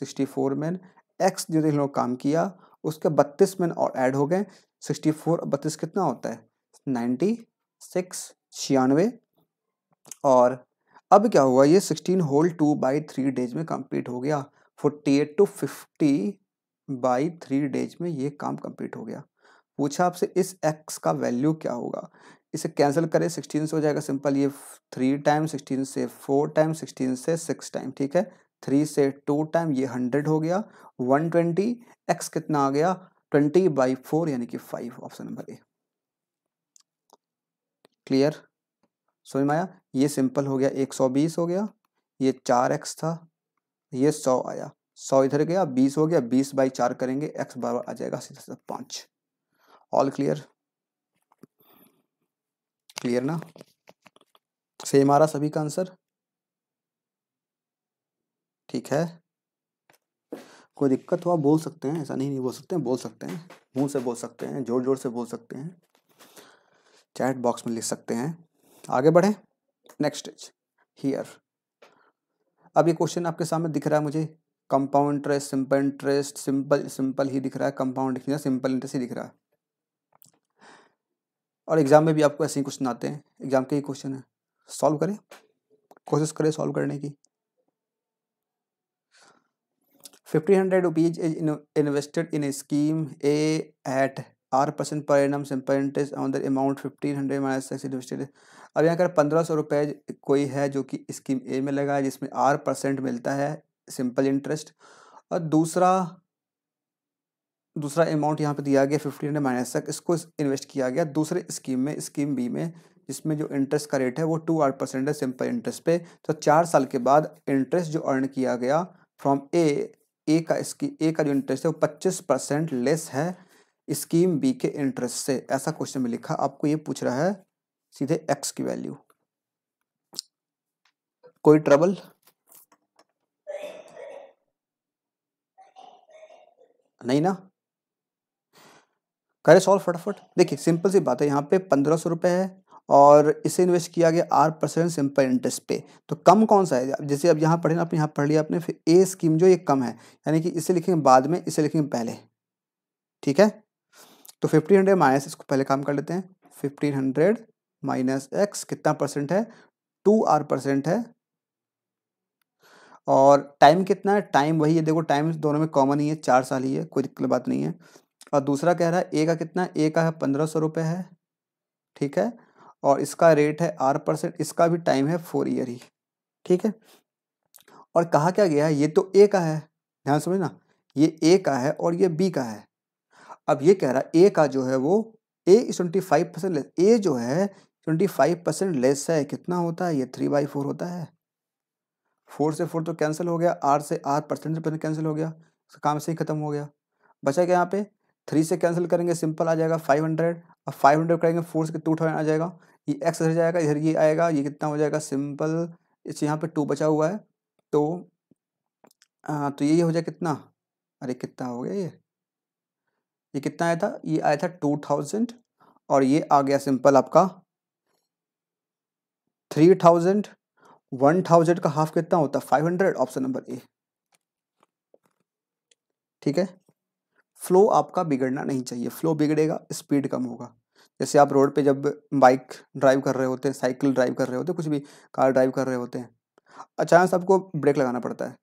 सिक्सटी फोर मैन एक्स जो इन लोगों काम किया उसके बत्तीस मैन और ऐड हो गए सिक्सटी फोर बत्तीस कितना होता है नाइन्टी सिक्स छियानवे और अब क्या हुआ ये sixteen whole two by three days में कंप्लीट हो गया forty eight to fifty by three days में ये काम कंप्लीट हो गया पूछा आपसे इस एक्स का वैल्यू क्या होगा इसे कैंसिल करें सिक्सटीन से हो जाएगा सिंपल ये थ्री टाइम सिक्सटीन से फोर टाइम सिक्सटीन से सिक्स टाइम ठीक है थ्री से टू टाइम ये हंड्रेड हो गया वन ट्वेंटी एक्स कितना आ गया ट्वेंटी बाई फोर यानी कि five option number A clear सो में आया ये सिंपल हो गया एक सौ बीस हो गया ये चार एक्स था ये सौ आया सौ इधर गया बीस हो गया बीस बाई चार करेंगे एक्स बराबर आ जाएगा सीधा सीधा पाँच ऑल क्लियर क्लियर ना सेम आ रहा सभी का आंसर ठीक है कोई दिक्कत हो आप बोल सकते हैं ऐसा नहीं नहीं बोल सकते हैं बोल सकते हैं मुंह से बोल सकते हैं जोर जोर से बोल सकते हैं चैट बॉक्स में लिख सकते हैं आगे बढ़ें नेक्स्ट इज हियर अब ये क्वेश्चन आपके सामने दिख रहा है मुझे compound interest simple interest simple simple ही दिख रहा है कंपाउंड दिख रहा है सिंपल इंटरेस्ट ही दिख रहा है और एग्जाम में भी आपको ऐसे ही क्वेश्चन आते हैं एग्जाम के ही क्वेश्चन है सॉल्व करें कोशिश करें सॉल्व करने की fifteen hundred rupees is invested in scheme A at R percent per annum interest on the amount fifteen hundred minus X invested अब यहाँ कर पंद्रह सौ रुपये कोई है जो कि स्कीम ए में लगा है जिसमें आर परसेंट मिलता है सिंपल इंटरेस्ट और दूसरा दूसरा अमाउंट यहाँ पे दिया गया फिफ्टीन हंड्रेड माइनस तक इसको इन्वेस्ट किया गया दूसरे स्कीम में स्कीम बी में जिसमें जो इंटरेस्ट का रेट है वो टू आठ परसेंट है सिंपल इंटरेस्ट पे तो चार साल के बाद इंटरेस्ट जो अर्न किया गया फ्रॉम ए ए का इसकी ए का जो इंटरेस्ट है वो पच्चीस परसेंट लेस है स्कीम बी के इंटरेस्ट से ऐसा क्वेश्चन में लिखा आपको ये पूछ रहा है सीधे एक्स की वैल्यू कोई ट्रबल नहीं ना करे सॉल्व फटाफट देखिए सिंपल सी बात है यहाँ पे पंद्रह सौ रुपये है और इसे इन्वेस्ट किया गया आर परसेंट सिंपल इंटरेस्ट पे तो कम कौन सा है जैसे अब यहाँ पढ़े ना आपने यहाँ पढ़ लिया आपने फिर ए स्कीम जो ये कम है यानी कि इसे लिखेंगे बाद में इसे लिखेंगे पहले ठीक है तो फिफ्टीन हंड्रेड माइनस इसको पहले काम कर लेते हैं फिफ्टीन हंड्रेड माइनस एक्स कितना परसेंट है टू आर परसेंट है और टाइम कितना है टाइम वही है देखो टाइम दोनों में कॉमन ही है चार साल ही है कोई दिक्कत बात नहीं है और दूसरा कह रहा है ए का कितना ए का है पंद्रह सौ रुपये है ठीक है और इसका रेट है आर परसेंट इसका भी टाइम है फोर ईयर ही ठीक है और कहा क्या गया है ये तो ए का है ध्यान समझना ये ए का है और ये बी का है अब ये कह रहा ए का जो है वो A twenty five percent less A जो है ट्वेंटी फाइव परसेंट लेस है कितना होता है ये थ्री बाई फोर होता है फोर से फोर तो कैंसिल हो गया आर से आर परसेंट से कैंसिल हो गया काम से ही खत्म हो गया बचा क्या यहाँ पे थ्री से कैंसिल करेंगे सिंपल आ जाएगा फाइव हंड्रेड और फाइव हंड्रेड करेंगे फोर से टू थाउजेंड आ जाएगा ये एक्स इधर जाएगा इधर ये आएगा ये कितना हो जाएगा सिंपल इस यहाँ पे टू बचा हुआ है तो आ, तो ये हो जाए कितना अरे कितना हो गया ये ये कितना आया था ये आया था टू थाउजेंड और ये आ गया सिंपल आपका थ्री थाउजेंड वन थाउजेंड का हाफ कितना होता है five hundred option number A ठीक है फ्लो आपका बिगड़ना नहीं चाहिए फ्लो बिगड़ेगा स्पीड कम होगा जैसे आप रोड पे जब बाइक ड्राइव कर रहे होते हैं साइकिल ड्राइव कर रहे होते हैं कुछ भी कार ड्राइव कर रहे होते हैं अचानक आपको ब्रेक लगाना पड़ता है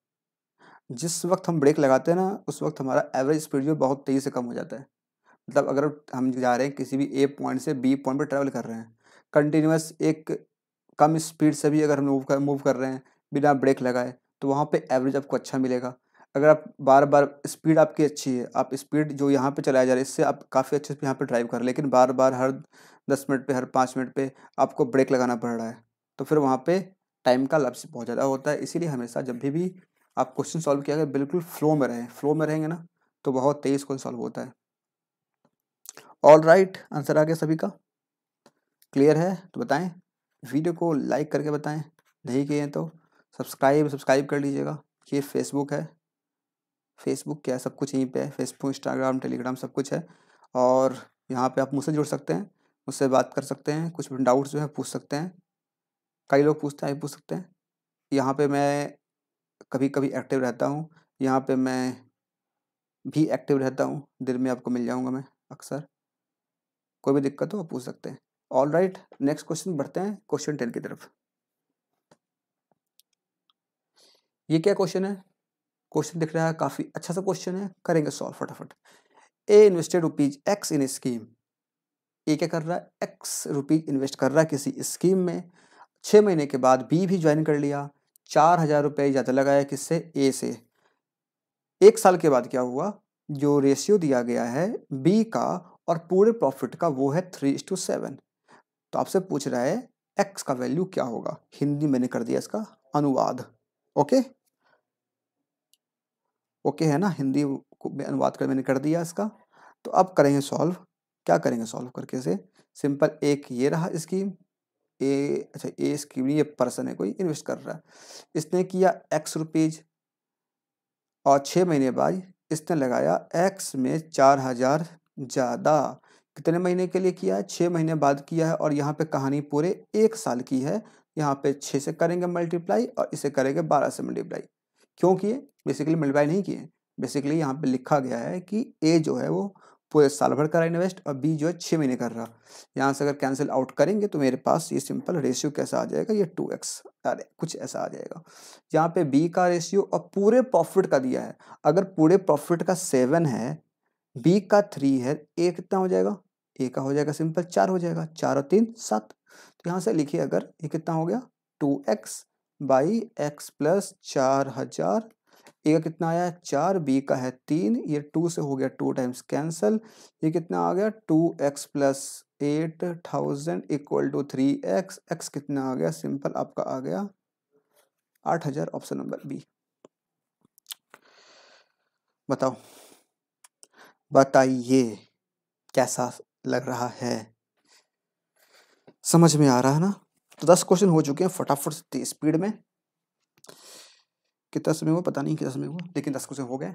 जिस वक्त हम ब्रेक लगाते हैं ना उस वक्त हमारा एवरेज स्पीड जो बहुत तेज़ी से कम हो जाता है मतलब अगर हम जा रहे हैं किसी भी ए पॉइंट से बी पॉइंट पर ट्रैवल कर रहे हैं कंटिन्यूस एक कम स्पीड से भी अगर हम मूव कर मूव कर रहे हैं बिना ब्रेक लगाए तो वहाँ पे एवरेज आपको अच्छा मिलेगा अगर आप बार बार स्पीड आपकी अच्छी है आप स्पीड जो यहाँ पे चलाया जा रहा है इससे आप काफ़ी अच्छे से यहाँ पे ड्राइव कर रहे हैं लेकिन बार बार हर दस मिनट पे हर पाँच मिनट पे आपको ब्रेक लगाना पड़ रहा है तो फिर वहाँ पे टाइम का लफ्स बहुत ज़्यादा होता है इसीलिए हमेशा जब भी भी आप क्वेश्चन सॉल्व किया गया बिल्कुल फ्लो में रहें फ्लो में रहेंगे ना तो बहुत तेज़ क्वेश्चन सॉल्व होता है ऑल राइट आंसर आ गया सभी का क्लियर है तो बताएँ वीडियो को लाइक करके बताएँ नहीं किए तो सब्सक्राइब सब्सक्राइब कर लीजिएगा ये फेसबुक है फेसबुक क्या है सब कुछ यहीं पे है फेसबुक इंस्टाग्राम टेलीग्राम सब कुछ है और यहाँ पे आप मुझसे जुड़ सकते हैं मुझसे बात कर सकते हैं कुछ डाउट्स जो है पूछ सकते हैं कई लोग पूछते हैं पूछ सकते हैं यहाँ पे मैं कभी कभी एक्टिव रहता हूँ यहाँ पे मैं भी एक्टिव रहता हूँ दिन में आपको मिल जाऊँगा मैं अक्सर कोई भी दिक्कत हो आप पूछ सकते हैं ऑल राइट नेक्स्ट क्वेश्चन बढ़ते हैं क्वेश्चन टेन की तरफ ये क्या क्वेश्चन है क्वेश्चन दिख रहा है काफ़ी अच्छा सा क्वेश्चन है करेंगे सॉल्व फटाफट A invested rupees x in scheme A क्या कर रहा है एक्स रुपीज इन्वेस्ट कर रहा है किसी स्कीम में छः महीने के बाद बी भी ज्वाइन कर लिया चार हज़ार रुपये ज़्यादा लगाया किससे ए से एक साल के बाद क्या हुआ जो रेशियो दिया गया है बी का और पूरे प्रॉफिट का वो है थ्री टू सेवन तो आपसे पूछ रहा है एक्स का वैल्यू क्या होगा हिंदी मैंने कर दिया इसका अनुवाद ओके okay? ओके है ना हिंदी को अनुवाद कर मैंने कर दिया इसका तो अब करेंगे सॉल्व क्या करेंगे सॉल्व करके से सिंपल एक ये रहा स्कीम ए अच्छा ए स्कीम ये पर्सन है कोई इन्वेस्ट कर रहा है इसने किया एक्स रुपीज और छः महीने बाद इसने लगाया एक्स में चार हज़ार ज़्यादा कितने महीने के लिए किया है छः महीने बाद किया है और यहाँ पे कहानी पूरे एक साल की है यहाँ पे छः से करेंगे मल्टीप्लाई और इसे करेंगे बारह से मल्टीप्लाई क्यों किए बेसिकली मल्टीप्लाई नहीं किए बेसिकली यहाँ पे लिखा गया है कि ए जो है वो पूरे साल भर कर रहा इन्वेस्ट और बी जो है छः महीने कर रहा यहाँ से अगर कैंसिल आउट करेंगे तो मेरे पास ये सिंपल रेशियो कैसा आ जाएगा ये टू एक्स कुछ ऐसा आ जाएगा यहाँ पे बी का रेशियो और पूरे प्रॉफिट का दिया है अगर पूरे प्रॉफिट का सेवन है बी का थ्री है ए कितना हो जाएगा ए का हो जाएगा सिंपल चार हो जाएगा चार और तीन सात तो यहाँ से लिखिए अगर ये कितना हो गया two x by x plus चार हजार ए का कितना आया चार बी का है तीन ये टू से हो गया टू टाइम्स कैंसल ये कितना आ गया two x plus eight thousand equal to three x x कितना आ गया सिंपल आपका आ गया आठ हजार ऑप्शन नंबर बी बताओ बताइए कैसा लग रहा है समझ में आ रहा है ना तो दस क्वेश्चन हो चुके हैं फटाफट स्पीड में कितना समय हुआ पता नहीं कितना समय हुआ लेकिन दस क्वेश्चन हो गए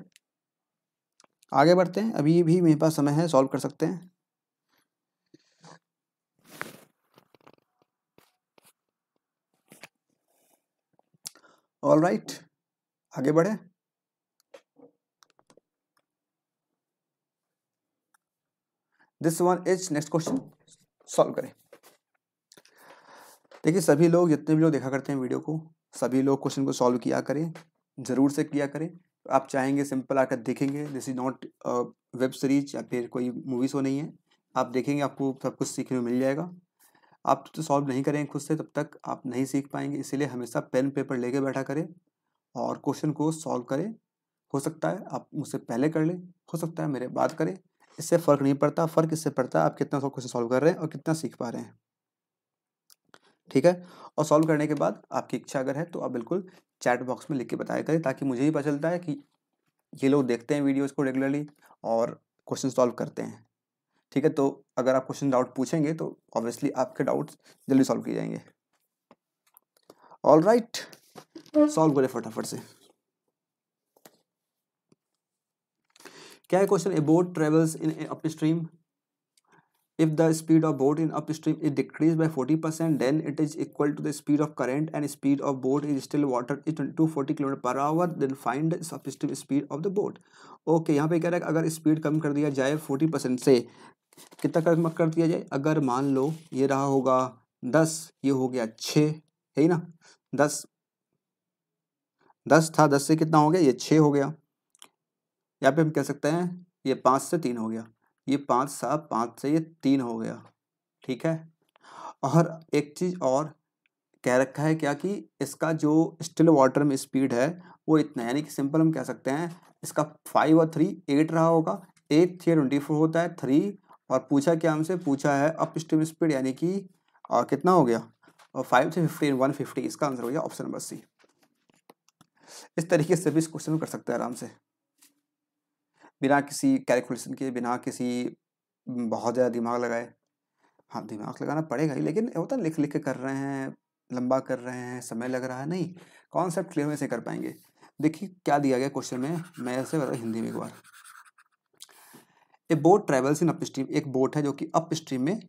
आगे बढ़ते हैं अभी भी मेरे पास समय है सॉल्व कर सकते हैं ऑल राइट right, आगे बढ़े this one is next question solve करें देखिए सभी लोग जितने भी लोग देखा करते हैं वीडियो को सभी लोग क्वेश्चन को सॉल्व किया करें ज़रूर से किया करें आप चाहेंगे सिंपल आकर देखेंगे this is not web series या फिर कोई मूवी शो नहीं है आप देखेंगे आपको सब कुछ सीखने में मिल जाएगा आप तो सॉल्व नहीं करेंगे खुद से तब तक आप नहीं सीख पाएंगे इसीलिए हमेशा पेन पेपर लेके बैठा करें और क्वेश्चन को सॉल्व करें हो सकता है आप मुझसे पहले कर लें हो सकता है मेरे बात करें इससे फ़र्क नहीं पड़ता फ़र्क इससे पड़ता है आप कितना क्वेश्चन सॉल्व कर रहे हैं और कितना सीख पा रहे हैं ठीक है और सॉल्व करने के बाद आपकी इच्छा अगर है तो आप बिल्कुल चैट बॉक्स में लिख के बताया करें ताकि मुझे भी पता चलता है कि ये लोग देखते हैं वीडियोज़ को रेगुलरली और क्वेश्चन सॉल्व करते हैं ठीक है तो अगर आप क्वेश्चन डाउट पूछेंगे तो ऑब्वियसली आपके डाउट्स जल्दी सॉल्व किए जाएंगे ऑल राइट सॉल्व करें फटाफट से क्या है क्वेश्चन अबाउट ट्रेवल्स इन अपनी stream If the speed of boat in upstream is decreased by 40%, then it is equal to the speed of current and speed of boat is still water is 240 km per hour. Then find the upstream speed of the boat. Okay, यहाँ पे कह रहा है अगर speed कम कर दिया जाए 40% से कितना कम कर दिया जाए अगर मान लो ये रहा होगा दस ये हो गया छः है ना दस दस था दस से कितना हो गया ये छः हो गया यहाँ पे हम कह सकते हैं ये पाँच से तीन हो गया ये पाँच सात पाँच से ये तीन हो गया ठीक है और एक चीज़ और कह रखा है क्या कि इसका जो स्टिल वाटर में स्पीड है वो इतना यानी कि सिंपल हम कह सकते हैं इसका फाइव और थ्री एट रहा होगा एट थ्री ट्वेंटी फोर होता है थ्री और पूछा क्या हमसे पूछा है अप स्टीम स्पीड यानी कि और कितना हो गया और फाइव से फिफ्टीन वन फिफ्टी इसका आंसर हो गया ऑप्शन नंबर सी इस तरीके से भी इस क्वेश्चन कर सकते हैं आराम से बिना किसी कैलकुलेशन के बिना किसी बहुत ज़्यादा दिमाग लगाए हाँ दिमाग लगाना पड़ेगा ही लेकिन होता लिख लिख के कर रहे हैं लंबा कर रहे हैं समय लग रहा है नहीं कॉन्सेप्ट क्लियर में से कर पाएंगे देखिए क्या दिया गया क्वेश्चन में मैं ऐसे बता हिंदी में एक बार a boat travels in up stream एक बोट है जो कि अप स्ट्रीम में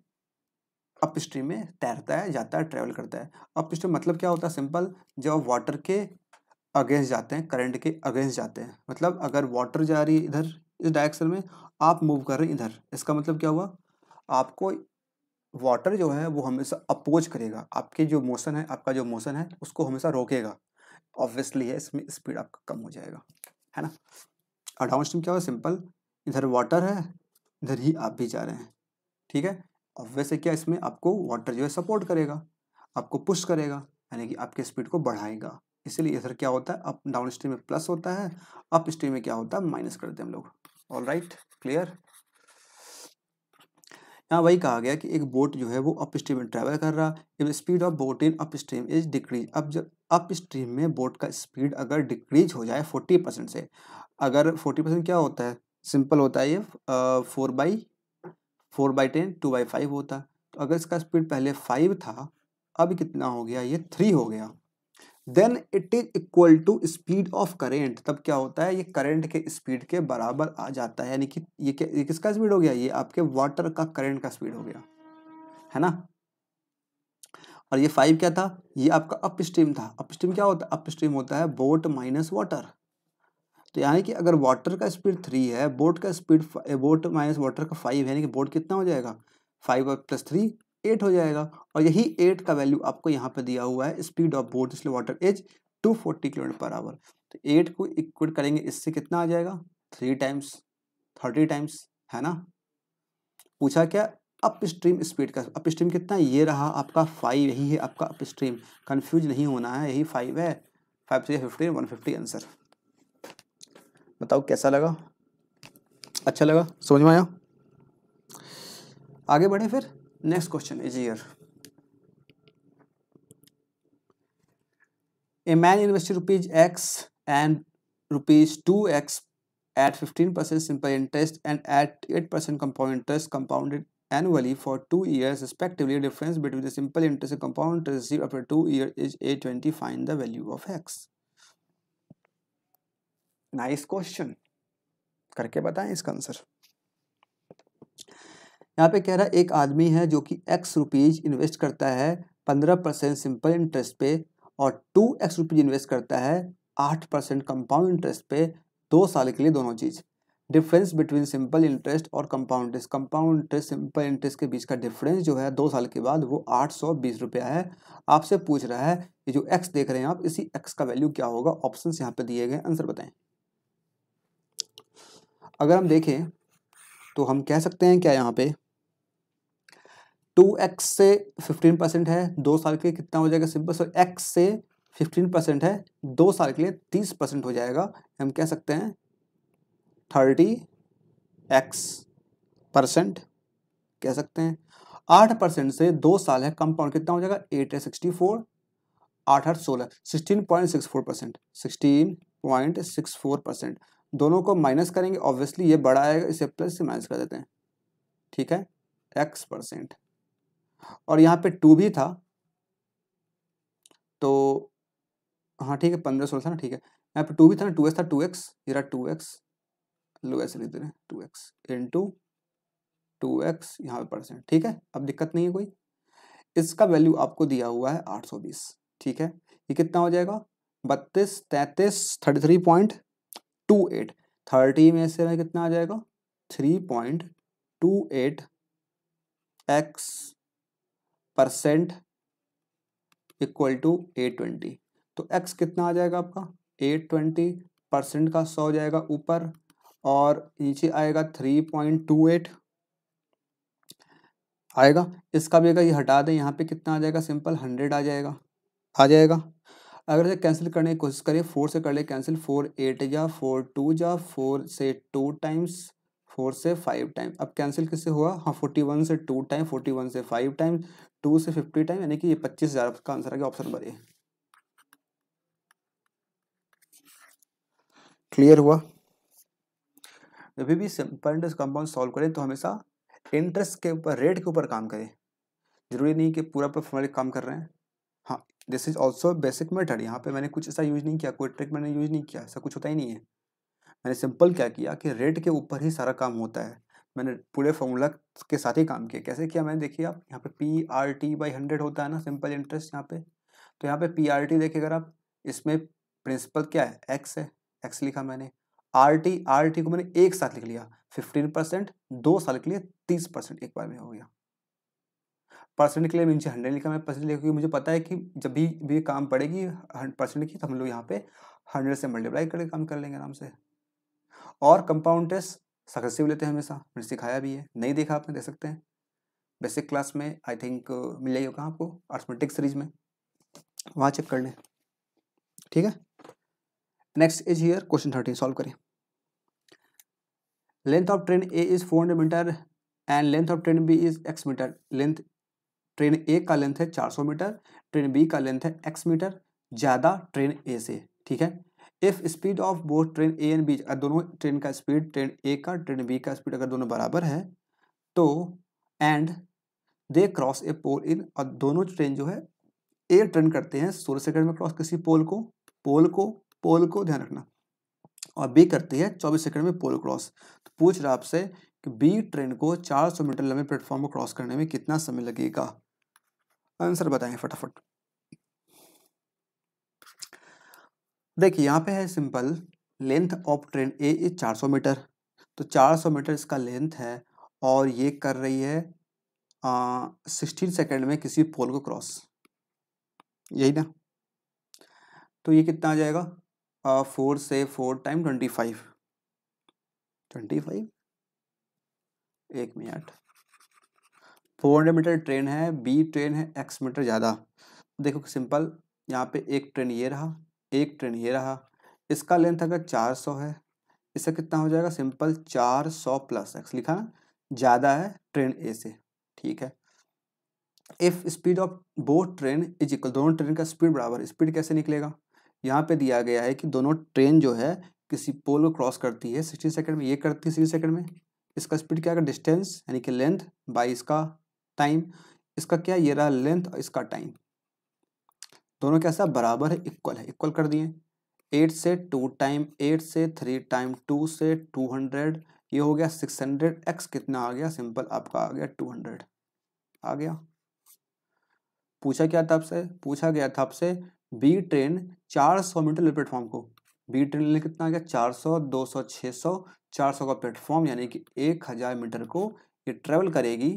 अप स्ट्रीम में तैरता है जाता है ट्रैवल करता है अप स्ट्रीम मतलब क्या होता है सिंपल जब वाटर के अगेंस्ट जाते हैं करंट के अगेंस्ट जाते हैं मतलब अगर वाटर जा रही है इधर इस डायरेक्शन में आप मूव कर रहे हैं इधर इसका मतलब क्या हुआ आपको वाटर जो है वो हमेशा अपोज करेगा आपके जो मोशन है आपका जो मोशन है उसको हमेशा रोकेगा ऑब्वियसली है इसमें स्पीड आपका कम हो जाएगा है ना और डाउन स्ट्रीम क्या हुआ सिंपल इधर वाटर है इधर ही आप भी जा रहे हैं ठीक है ऑब्वियस है क्या इसमें आपको वाटर जो है सपोर्ट करेगा आपको पुश करेगा यानी कि आपके स्पीड को बढ़ाएगा इसीलिए इधर क्या होता है अप डाउन स्ट्रीम में प्लस होता है अप स्ट्रीम में क्या होता है माइनस करते हैं हम लोग ऑल राइट क्लियर यहाँ वही कहा गया कि एक बोट जो है वो अप स्ट्रीम में ट्रेवल कर रहा if speed of boat in up stream is decrease अब जब अप स्ट्रीम में बोट का स्पीड अगर डिक्रीज हो जाए फोर्टी परसेंट से अगर फोर्टी परसेंट क्या होता है सिंपल होता है ये four by four by ten two by five होता तो अगर इसका स्पीड पहले फाइव था अब कितना हो गया ये थ्री हो गया then it is equal to speed of current तब क्या होता है ये करेंट के स्पीड के बराबर आ जाता है यानी कि ये, ये किसका स्पीड हो गया ये आपके वाटर का करेंट का स्पीड हो गया है ना और ये फाइव क्या था ये आपका अपस्ट्रीम था अपस्ट्रीम क्या होता है अपस्ट्रीम होता है बोट माइनस वाटर तो यानी कि अगर वाटर का स्पीड थ्री है बोट का स्पीड बोट माइनस वाटर का फाइव है यानी कि बोट कितना हो जाएगा फाइव प्लस थ्री एट हो जाएगा और यही एट का वैल्यू आपको यहाँ पर दिया हुआ है स्पीड ऑफ बोट इसलिए water as two forty kilometre per hour तो एट को इक्वेट करेंगे इससे कितना आ जाएगा थ्री टाइम्स थर्टी टाइम्स है ना पूछा क्या अपस्ट्रीम स्पीड का अपस्ट्रीम कितना ये रहा आपका फाइव यही है आपका अपस्ट्रीम कन्फ्यूज नहीं होना है यही फाइव है five three fifty one fifty answer बताओ कैसा लगा अच्छा लगा समझ में आया आगे बढ़े फिर next question is year a man invest rupees x and rupees two x at fifteen percent simple interest and at eight percent compound interest compounded annually for two year respectively difference between the simple interest and compound interest upper two year is a twenty fine the value of x nice question करके बताएं इसका answer यहाँ पे कह रहा है एक आदमी है जो कि एक्स रुपीज़ इन्वेस्ट करता है पंद्रह परसेंट सिंपल इंटरेस्ट पे और टू एक्स रुपीज़ इन्वेस्ट करता है आठ परसेंट कंपाउंड इंटरेस्ट पे दो साल के लिए दोनों चीज़ डिफरेंस बिटवीन सिंपल इंटरेस्ट और compound interest compound interest simple interest के बीच का डिफरेंस जो है दो साल के बाद वो आठ सौ बीस रुपया है आपसे पूछ रहा है ये जो एक्स देख रहे हैं आप इसी एक्स का वैल्यू क्या होगा ऑप्शन यहाँ पे दिए गए आंसर बताएं अगर हम देखें तो हम कह सकते हैं क्या यहाँ पे टू एक्स से फिफ्टीन परसेंट है दो साल के लिए कितना हो जाएगा सिंपल सो एक्स से फिफ्टीन परसेंट है दो साल के लिए तीस परसेंट हो जाएगा हम कह सकते हैं थर्टी एक्स परसेंट कह सकते हैं आठ परसेंट से दो साल है कंपाउंड कितना हो जाएगा एट है सिक्सटी फोर आठ आठ सोलह sixteen point six four percent sixteen point six four percent दोनों को माइनस करेंगे ऑब्वियसली ये बड़ा आएगा इसे प्लस से माइनस कर देते हैं ठीक है एक्स परसेंट और यहाँ पे टू भी था तो हाँ ठीक है पंद्रह सोलह था ना ठीक है यहाँ पे टू भी था ना टू एक्स था टू एक्स ये टू एक्स लो ऐसे लिख दे रहे हैं two x into two x यहाँ पे परसेंट ठीक है अब दिक्कत नहीं है कोई इसका वैल्यू आपको दिया हुआ है आठ सौ बीस ठीक है ये कितना हो जाएगा बत्तीस तैंतीस thirty three point two eight thirty में से कितना आ जाएगा three point two eight x percent equal to eight twenty तो एक्स कितना आ जाएगा आपका एट ट्वेंटी परसेंट का सौ जाएगा ऊपर और नीचे आएगा थ्री पॉइंट टू एट आएगा इसका भी अगर ये हटा दें यहाँ पे कितना आ जाएगा सिंपल हंड्रेड आ जाएगा आ जाएगा अगर इसे कैंसिल करने की कोशिश करें फोर से कर ले कैंसिल फोर एट या फोर टू या फोर से टू टाइम्स फोर से फाइव टाइम अब कैंसिल किससे हुआ हाँ फोर्टी वन से टू टाइम फोर्टी वन से फाइव टाइम टू से फिफ्टी टाइम यानी कि ये पच्चीस हजार का आंसर आ गया ऑप्शन नंबर ए क्लियर हुआ जब भी सिंपल इंटरेस्ट कंपाउंड सॉल्व करें तो हमेशा इंटरेस्ट के ऊपर रेट के ऊपर काम करें जरूरी नहीं कि पूरा पूरा फॉर्मेलिटी काम कर रहे हैं हाँ this is also basic method यहाँ पे मैंने कुछ ऐसा यूज़ नहीं किया कोई ट्रिक मैंने यूज़ नहीं किया ऐसा कुछ होता ही नहीं है मैंने सिंपल क्या किया कि रेट के ऊपर ही सारा काम होता है मैंने पूरे फॉर्मूला के साथ ही काम किया कैसे किया मैंने देखिए आप यहाँ पे P R T by hundred होता है ना सिंपल इंटरेस्ट यहाँ पे तो यहाँ पे पी आर टी देखिए अगर आप इसमें प्रिंसिपल क्या है एक्स है एक्स लिखा मैंने आर टी आर टी को मैंने एक साथ लिख लिया फिफ्टीन परसेंट दो साल के लिए तीस परसेंट एक बार में हो गया परसेंट के लिए नीचे हंड्रेड लिखा मैं परसेंट लिखा क्योंकि मुझे पता है कि जब भी भी काम पड़ेगी परसेंट की तो हम लोग यहाँ पे हंड्रेड से मल्टीप्लाई करके काम कर लेंगे आराम से और कंपाउंड टेस्ट सक्सेसिव लेते हैं हमेशा मैंने सिखाया भी है नहीं देखा आपने देख सकते हैं बेसिक क्लास में आई थिंक मिल जाएगी कहाँ आपको आर्थमेटिक सीरीज में वहाँ चेक कर लें ठीक है next is here question thirteen solve करें length of train A is four metre and length of train B is x metre length train A का लेंथ है 400 मीटर ट्रेन बी का लेंथ है एक्स मीटर ज़्यादा train A से ठीक है if speed of both train A and B अगर दोनों ट्रेन का स्पीड ट्रेन ए का ट्रेन बी का स्पीड अगर दोनों बराबर है तो and they cross a pole इन और दोनों ट्रेन जो है ए ट्रेन करते हैं सोलह सेकंड में क्रॉस किसी पोल को पोल को पोल को ध्यान रखना और बी करती है चौबीस सेकंड में पोल क्रॉस तो पूछ रहा आपसे कि बी ट्रेन को चार सौ मीटर लंबे प्लेटफॉर्म को क्रॉस करने में कितना समय लगेगा आंसर बताएं फटाफट देखिए यहाँ पे है simple length of train A is 400 metre तो 400 मीटर इसका लेंथ है और ये कर रही है सिक्सटीन सेकेंड में किसी पोल को क्रॉस यही ना तो ये कितना आ जाएगा फोर से four time twenty five twenty five एक minute four hundred metre train है बी ट्रेन है एक्स मीटर ज़्यादा देखो सिंपल यहाँ पे एक ट्रेन ये रहा एक ट्रेन ये रहा इसका लेंथ अगर चार सौ है इससे कितना हो जाएगा सिंपल चार सौ प्लस एक्स लिखा ना ज़्यादा है ट्रेन ए से ठीक है if speed of both train is equal दोनों ट्रेन का स्पीड बराबर स्पीड कैसे निकलेगा यहाँ पे दिया गया है कि दोनों ट्रेन जो है किसी पोल को क्रॉस करती है सिक्सटी सेकंड में ये करती है सिक्सटी सेकंड में इसका स्पीड क्या है डिस्टेंस यानी कि लेंथ बाई इसका टाइम इसका क्या ये रहा लेंथ और इसका टाइम दोनों कैसा बराबर है इक्वल है इक्वल कर दिए एट से टू टाइम एट से थ्री टाइम टू से टू हंड्रेड ये हो गया सिक्स हंड्रेड एक्स कितना आ गया सिंपल आपका आ गया टू हंड्रेड आ गया पूछा क्या था आपसे पूछा गया था आपसे बी ट्रेन चार सौ मीटर ले प्लेटफॉर्म को बी ट्रेन ले कितना आ गया चार सौ दो सौ छः सौ चार सौ का प्लेटफॉर्म यानी कि एक हज़ार मीटर को ये ट्रेवल करेगी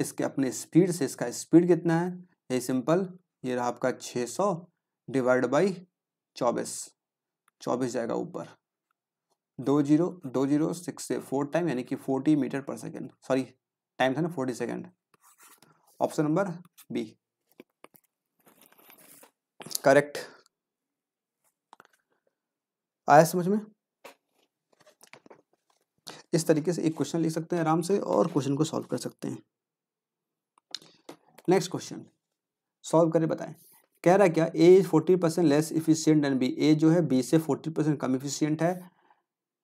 इसके अपने स्पीड से इसका स्पीड कितना है ये सिंपल ये रहा आपका 600 डिवाइड बाई चौबीस चौबीस जाएगा ऊपर दो जीरो दो जीरो सिक्स से फोर टाइम यानी कि फोर्टी मीटर पर सेकेंड सॉरी टाइम था ना forty second option number B correct आया समझ में इस तरीके से एक क्वेश्चन लिख सकते हैं आराम से और क्वेश्चन को सॉल्व कर सकते हैं नेक्स्ट क्वेश्चन सॉल्व करें बताएं कह रहा है क्या A is forty percent less efficient than B A जो है बी से फोर्टी परसेंट कम इफिशियंट है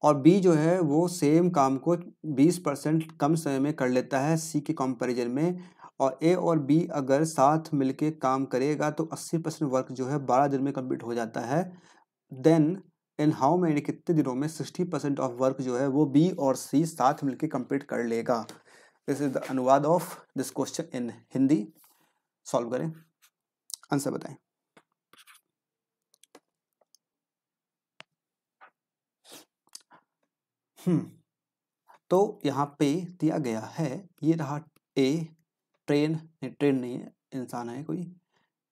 और बी जो है वो सेम काम को बीस परसेंट कम समय में कर लेता है सी के कंपेरिजन में और ए और बी अगर साथ मिलके काम करेगा तो अस्सी परसेंट वर्क जो है बारह दिन में कम्प्लीट हो जाता है देन इन हाउ मैनी कितने दिनों में सिक्सटी परसेंट ऑफ वर्क जो है वो बी और सी साथ मिलके कंप्लीट कर लेगा दिस इज द अनुवाद of this question in Hindi solve करें आंसर बताएं हम्म तो यहाँ पे दिया गया है ये रहा ए ट्रेन नहीं ट्रेन नहीं है इंसान है कोई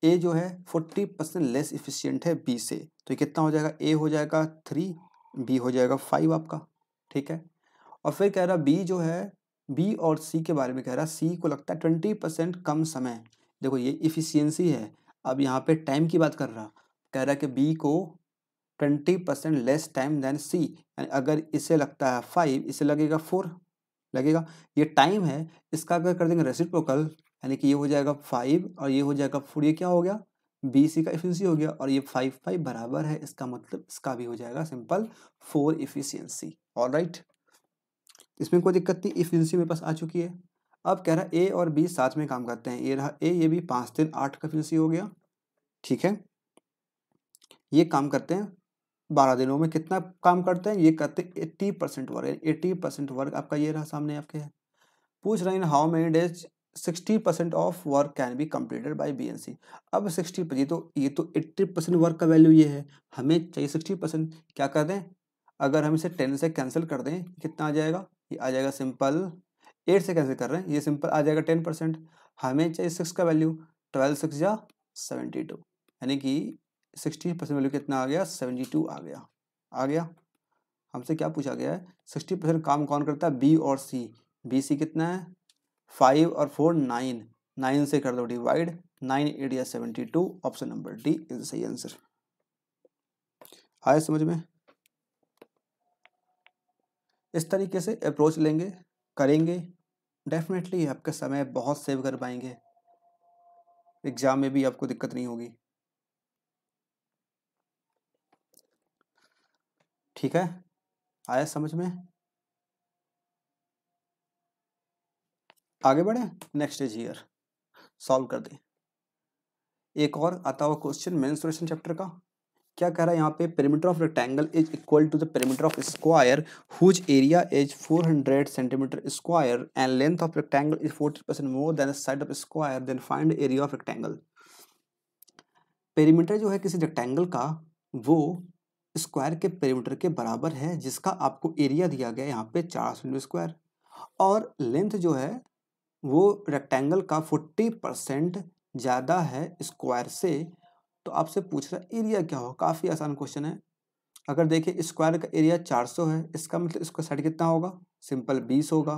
ए जो है फोर्टी परसेंट लेस इफिशियंट है बी से तो ये कितना हो जाएगा ए हो जाएगा थ्री बी हो जाएगा फाइव आपका ठीक है और फिर कह रहा बी जो है बी और सी के बारे में कह रहा सी को लगता है ट्वेंटी परसेंट कम समय देखो ये इफिशियंसी है अब यहाँ पे टाइम की बात कर रहा कह रहा कि बी को twenty percent less time than C अगर इसे लगता है फाइव इसे लगेगा फोर लगेगा ये टाइम है इसका अगर कर देंगे रेसिप्रोकल यानी कि ये हो जाएगा फाइव और ये हो जाएगा फोर ये क्या हो गया बी सी का इफिशियंसी हो गया और ये फाइव फाइव बराबर है इसका मतलब इसका भी हो जाएगा simple four efficiency all right इसमें कोई दिक्कत नहीं इफिशियंसी मेरे पास आ चुकी है अब कह रहा है ए और बी साथ में काम करते हैं ये रहा ए ये भी पाँच तीन आठ का फिर सी हो गया ठीक है ये काम करते हैं बारह दिनों में कितना काम करते हैं ये करते हैं eighty percent work eighty percent work आपका ये रहा सामने आपके है पूछ रहे हैं how many days sixty percent of work can be completed by B and C अब सिक्सटी पर तो ये तो एट्टी परसेंट वर्क का वैल्यू ये है हमें चाहिए सिक्सटी परसेंट क्या कर दें अगर हम इसे टेन से कैंसिल कर दें कितना आ जाएगा ये आ जाएगा सिंपल एट से कैसे कर रहे हैं ये सिंपल आ जाएगा टेन परसेंट हमें चाहिए सिक्स का वैल्यू ट्वेल्व सिक्स या सेवेंटी टू यानी कि सिक्सटी परसेंट वैल्यू कितना आ गया सेवेंटी टू आ गया आ गया हमसे क्या पूछा गया है सिक्सटी परसेंट काम कौन करता है बी और सी बी सी कितना है फाइव और फोर नाइन नाइन से कर दो डिवाइड नाइन एट या seventy two option number D is सही आंसर आए समझ में इस तरीके से अप्रोच लेंगे करेंगे डेफिनेटली आपका समय बहुत सेव कर पाएंगे एग्ज़ाम में भी आपको दिक्कत नहीं होगी ठीक है आया समझ में आगे बढ़े नेक्स्ट इज ईयर सॉल्व कर दें एक और आता हुआ क्वेश्चन मेंस्ट्रुएशन चैप्टर का क्या कह रहा है यहाँ पे perimeter of rectangle is equal to the perimeter of square whose area is 400 centimetre square and length of rectangle is 40 percent more than side of square then find area of rectangle perimeter जो है किसी rectangle का वो square के perimeter के बराबर है जिसका आपको एरिया दिया गया यहाँ पे चार स्क्वायर और लेंथ जो है वो रेक्टेंगल का फोर्टी ज़्यादा है स्क्वायर से तो आपसे पूछ रहा है एरिया क्या हो काफ़ी आसान क्वेश्चन है अगर देखिए स्क्वायर का एरिया 400 है इसका मतलब इसका साइड कितना होगा सिंपल 20 होगा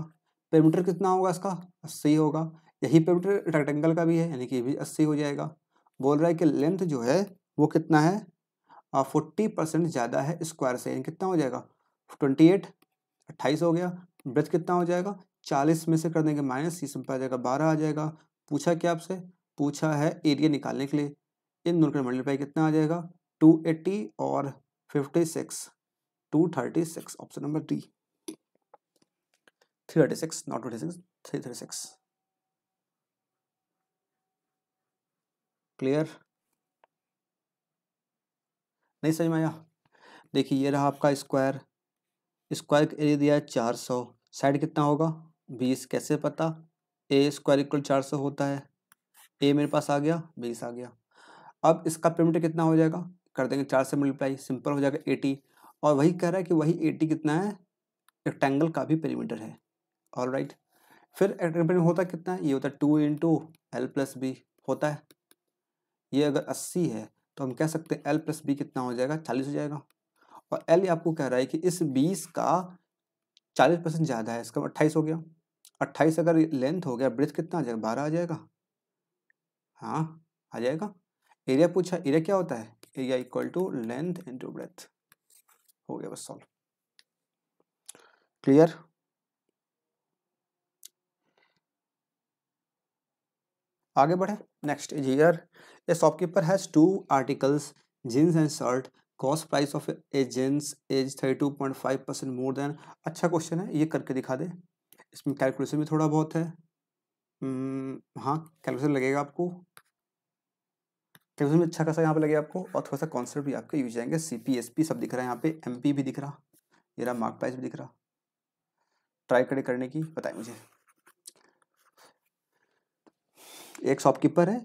पेमीटर कितना होगा इसका 80 होगा यही पेमीटर रेक्टेंगल का भी है यानी कि भी अस्सी हो जाएगा बोल रहा है कि लेंथ जो है वो कितना है फोर्टी परसेंट ज़्यादा है स्क्वायर से यानी कितना हो जाएगा ट्वेंटी एट अट्ठाईस हो गया ब्रेथ कितना हो जाएगा चालीस में से कर देंगे माइनस ये सिंपल आ जाएगा बारह आ जाएगा पूछा क्या आपसे पूछा है एरिया निकालने के लिए इन दोनों का मल्टीप्लाई कितना आ जाएगा टू एट्टी और fifty six two thirty six option number D three thirty six not twenty six three thirty six clear नहीं समझ में आया देखिए ये रहा आपका स्क्वायर स्क्वायर का एरिया दिया है चार सौ साइड कितना होगा बीस कैसे पता ए स्क्वायर इक्वल चार सौ होता है ए मेरे पास आ गया बीस आ गया अब इसका पेमेंट कितना हो जाएगा कर देंगे चार से मल्टीप्लाई सिंपल हो जाएगा एटी और वही कह रहा है कि वही एटी कितना है रेक्टेंगल का भी पेरीमीटर है ऑल राइट फिर एक्टेंगल होता कितना है ये होता है two into L plus B होता है ये अगर अस्सी है तो हम कह सकते हैं एल प्लस बी कितना हो जाएगा चालीस हो जाएगा और एल आपको कह रहा है कि इस बीस का चालीस परसेंट ज़्यादा है इसका अट्ठाईस हो गया अट्ठाईस अगर लेंथ हो गया ब्रेथ कितना आ जाएगा बारह आ जाएगा हाँ आ जाएगा एरिया पूछा एरिया क्या होता है area equal to length into breadth हो गया बस सॉल्व क्लियर आगे बढ़े next is here a shopkeeper has two articles jeans and shirt cost price of a jeans is thirty two point five percent more than अच्छा question है ये करके दिखा दे इसमें कैलकुलेशन भी थोड़ा बहुत है hmm, हाँ कैलकुलेशन लगेगा आपको कैप्सूल में अच्छा खासा यहाँ पे लगे आपको और थोड़ा सा कॉन्सेप्ट भी आपके यूज जाएंगे सी पी एस पी सब दिख रहा है यहाँ पे एम पी भी दिख रहा ये रहा मार्क प्राइस भी दिख रहा ट्राई करे करने की बताए मुझे एक शॉपकीपर है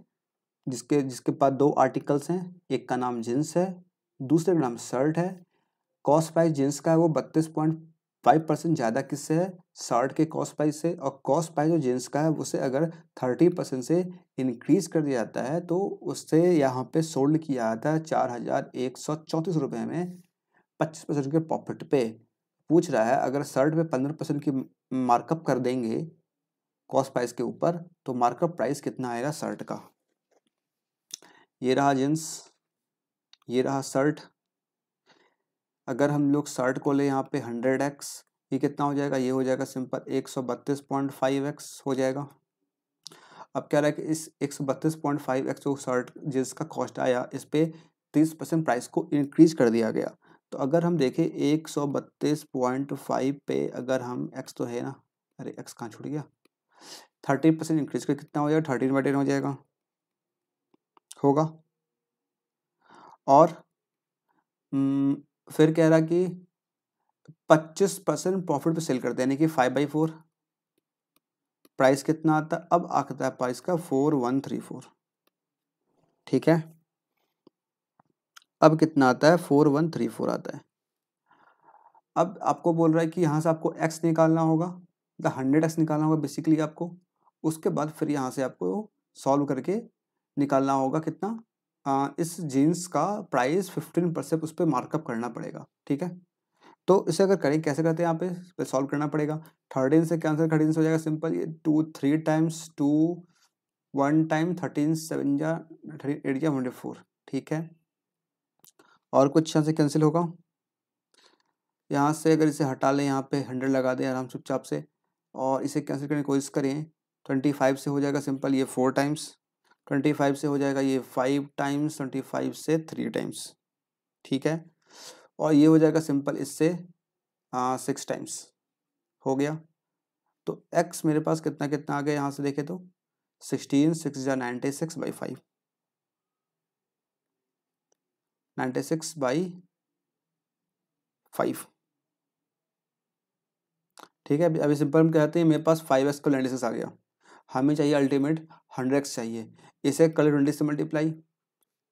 जिसके जिसके पास दो आर्टिकल्स हैं एक का नाम जींस है दूसरे का नाम शर्ट है कॉस्ट प्राइस जींस का है वो बत्तीस पॉइंट फाइव परसेंट ज़्यादा किससे है शर्ट के कॉस्ट प्राइस से और कॉस्ट प्राइस जो जीन्स का है उसे अगर थर्टी परसेंट से इंक्रीज कर दिया जाता है तो उससे यहाँ पे सोल्ड किया जाता है चार हज़ार एक सौ चौंतीस रुपये में पच्चीस परसेंट के प्रॉफिट पे पूछ रहा है अगर शर्ट पे पंद्रह परसेंट की मार्कअप कर देंगे कॉस्ट प्राइस के ऊपर तो मार्कअप प्राइस कितना आएगा शर्ट का ये रहा जीन्स ये रहा शर्ट अगर हम लोग सर्ट को ले यहाँ पे हंड्रेड एक्स ये कितना हो जाएगा ये हो जाएगा सिंपल एक सौ बत्तीस पॉइंट फाइव एक्स हो जाएगा अब क्या रहा है कि इस एक सौ बत्तीस पॉइंट फाइव एक्स जो शर्ट जिसका कॉस्ट आया इस पर तीस परसेंट प्राइस को इंक्रीज कर दिया गया तो अगर हम देखें एक सौ बत्तीस पॉइंट फाइव पे अगर हम एक्स तो है ना अरे एक्स कहाँ छूट गया थर्टी परसेंट इंक्रीज कर कितना हो जाएगा थर्टीन बाई टेन हो जाएगा होगा और हम्म, फिर कह रहा कि पच्चीस परसेंट प्रॉफिट पे सेल करते हैं यानी कि फाइव बाई फोर प्राइस कितना आता है अब आता है प्राइस का फोर वन थ्री फोर ठीक है अब कितना आता है फोर वन थ्री फोर आता है अब आपको बोल रहा है कि यहाँ से आपको एक्स निकालना होगा द हंड्रेड एक्स निकालना होगा बेसिकली आपको उसके बाद फिर यहाँ से आपको सॉल्व करके निकालना होगा कितना इस जीन्स का प्राइस फिफ्टीन परसेंट उस पर मार्कअप करना पड़ेगा ठीक है तो इसे अगर करें कैसे करते हैं यहाँ पे पर सॉल्व करना पड़ेगा थर्टीन से कैंसिल थर्टीन से हो जाएगा सिंपल ये two three times two one time thirteen seven या थर्टीन एट या हंड्रेड फोर ठीक है और कुछ यहाँ से कैंसिल होगा यहाँ से अगर इसे हटा लें यहाँ पे हंड्रेड लगा दें आराम चुपचाप से और इसे कैंसिल करने की कोशिश करें ट्वेंटी फाइव से हो जाएगा सिंपल ये फोर टाइम्स ट्वेंटी फाइव से हो जाएगा ये फाइव टाइम्स ट्वेंटी फाइव से थ्री टाइम्स ठीक है और ये हो जाएगा सिंपल इससे सिक्स टाइम्स हो गया तो एक्स मेरे पास कितना कितना आ गया यहाँ से देखे तो सिक्सटीन सिक्स या ninety six by five ninety six by five ठीक है अभी सिंपल हम कहते हैं मेरे पास फाइव एक्स को नाइन्टी सिक्स आ गया हमें चाहिए अल्टीमेट हंड्रेड एक्स चाहिए इसे कल ट्वेंटी से मल्टीप्लाई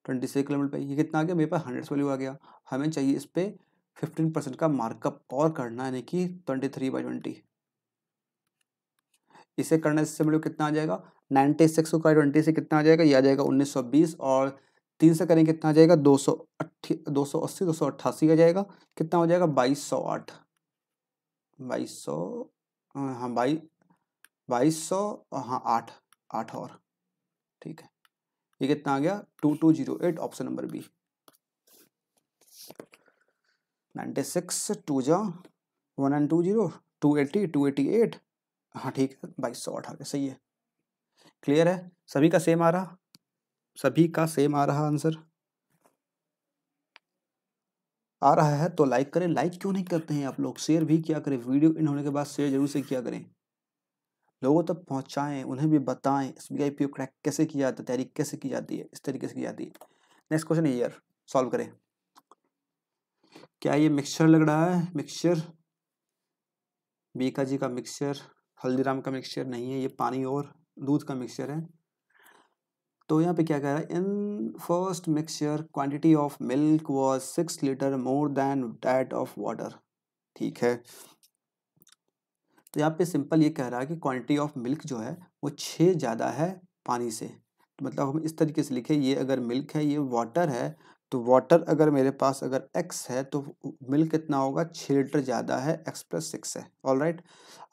ट्वेंटी से किलोमीटर मल्टीप्लाई ये कितना आ गया मेरे पास हंड्रेड वैल्यू आ गया हमें चाहिए इस पर फिफ्टीन परसेंट का मार्कअप और करना यानी कि ट्वेंटी थ्री बाई ट्वेंटी इसे करने से मतलब कितना आ जाएगा नाइन्टी सिक्स का ट्वेंटी से कितना आ जाएगा ये आ जाएगा उन्नीस सौ बीस और तीन से करेंगे कितना आ जाएगा दो सौ अट्ठी दो सौ अस्सी दो सौ अट्ठासी आ जाएगा कितना हो जाएगा बाईस सौ आठ बाईस सौ हाँ बाई बाईस सौ हाँ आठ आठ और ठीक है ये कितना आ गया two two zero eight option number B ninety six two जा one and two zero two eighty two eighty eight हाँ ठीक है बाईस सौ अठारह सही है क्लियर है सभी का सेम आ रहा सभी का सेम आ रहा आंसर आ रहा है तो लाइक करें लाइक क्यों नहीं करते हैं आप लोग शेयर भी किया करें वीडियो इन होने के बाद शेयर जरूर से किया करें लोगों तक पहुंचाएं उन्हें भी बताएं S B I P O crack कैसे किया जाता है तैयारी कैसे की जाती है इस तरीके से की जाती है नेक्स्ट क्वेश्चन ईयर सॉल्व करें क्या ये मिक्सचर लग रहा है मिक्सचर बीका जी का मिक्सचर हल्दीराम का मिक्सचर नहीं है ये पानी और दूध का मिक्सचर है तो यहाँ पे क्या कह रहा है in first mixture quantity of milk was six litre more than that of water ठीक है तो यहाँ पे सिंपल ये कह रहा है कि क्वांटिटी ऑफ मिल्क जो है वो छः ज़्यादा है पानी से तो मतलब हम इस तरीके से लिखें ये अगर मिल्क है ये वाटर है तो वाटर अगर मेरे पास अगर एक्स है तो मिल्क कितना होगा छः लीटर ज़्यादा है एक्स प्लस सिक्स है all right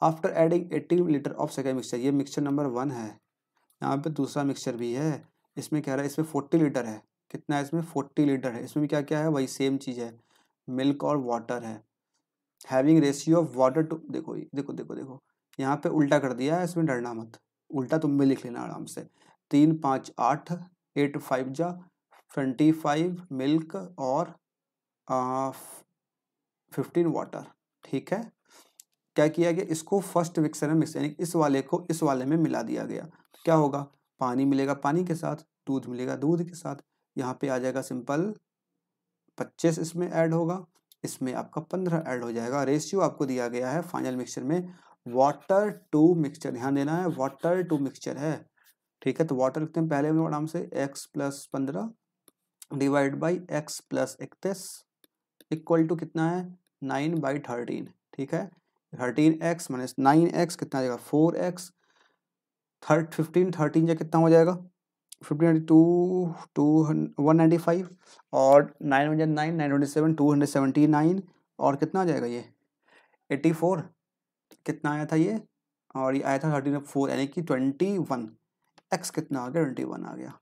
after adding eighteen litre of second mixture ये मिक्सचर नंबर वन है यहाँ पे दूसरा मिक्सचर भी है इसमें कह रहा है इसमें फोर्टी लीटर है कितना है इसमें फोर्टी लीटर है इसमें भी क्या क्या है वही सेम चीज़ है मिल्क और वाटर है having ratio of water two देखो ये देखो देखो देखो यहाँ पे उल्टा कर दिया है इसमें डरना मत उल्टा तुम भी लिख लेना आराम से तीन पाँच आठ एट फाइव जा ट्वेंटी फाइव मिल्क और फिफ्टीन वाटर ठीक है क्या किया गया इसको फर्स्ट मिक्सर में मिक्स यानी इस वाले को इस वाले में मिला दिया गया क्या होगा पानी मिलेगा पानी के साथ दूध मिलेगा दूध के साथ यहाँ पे आ जाएगा सिंपल पच्चीस इसमें ऐड होगा इसमें आपका पंद्रह ऐड हो जाएगा रेशियो आपको दिया गया है फाइनल मिक्सचर में वाटर टू मिक्सचर ध्यान देना है वाटर टू मिक्सचर है ठीक है तो वाटर लिखते हैं पहले आराम से एक्स प्लस पंद्रह डिवाइड बाई एक्स प्लस इकतीस इक्वल टू कितना है नाइन बाई थर्टीन ठीक है thirteen x minus nine x कितना four x thirty fifteen thirteen या कितना हो जाएगा टू टू वन फाइव और nine hundred nine nine twenty seven two hundred seventy nine और कितना आ जाएगा ये एट्टी फोर कितना आया था ये और ये आया था थर्टी फोर यानी कि ट्वेंटी वन एक्स कितना आ गया ट्वेंटी वन आ गया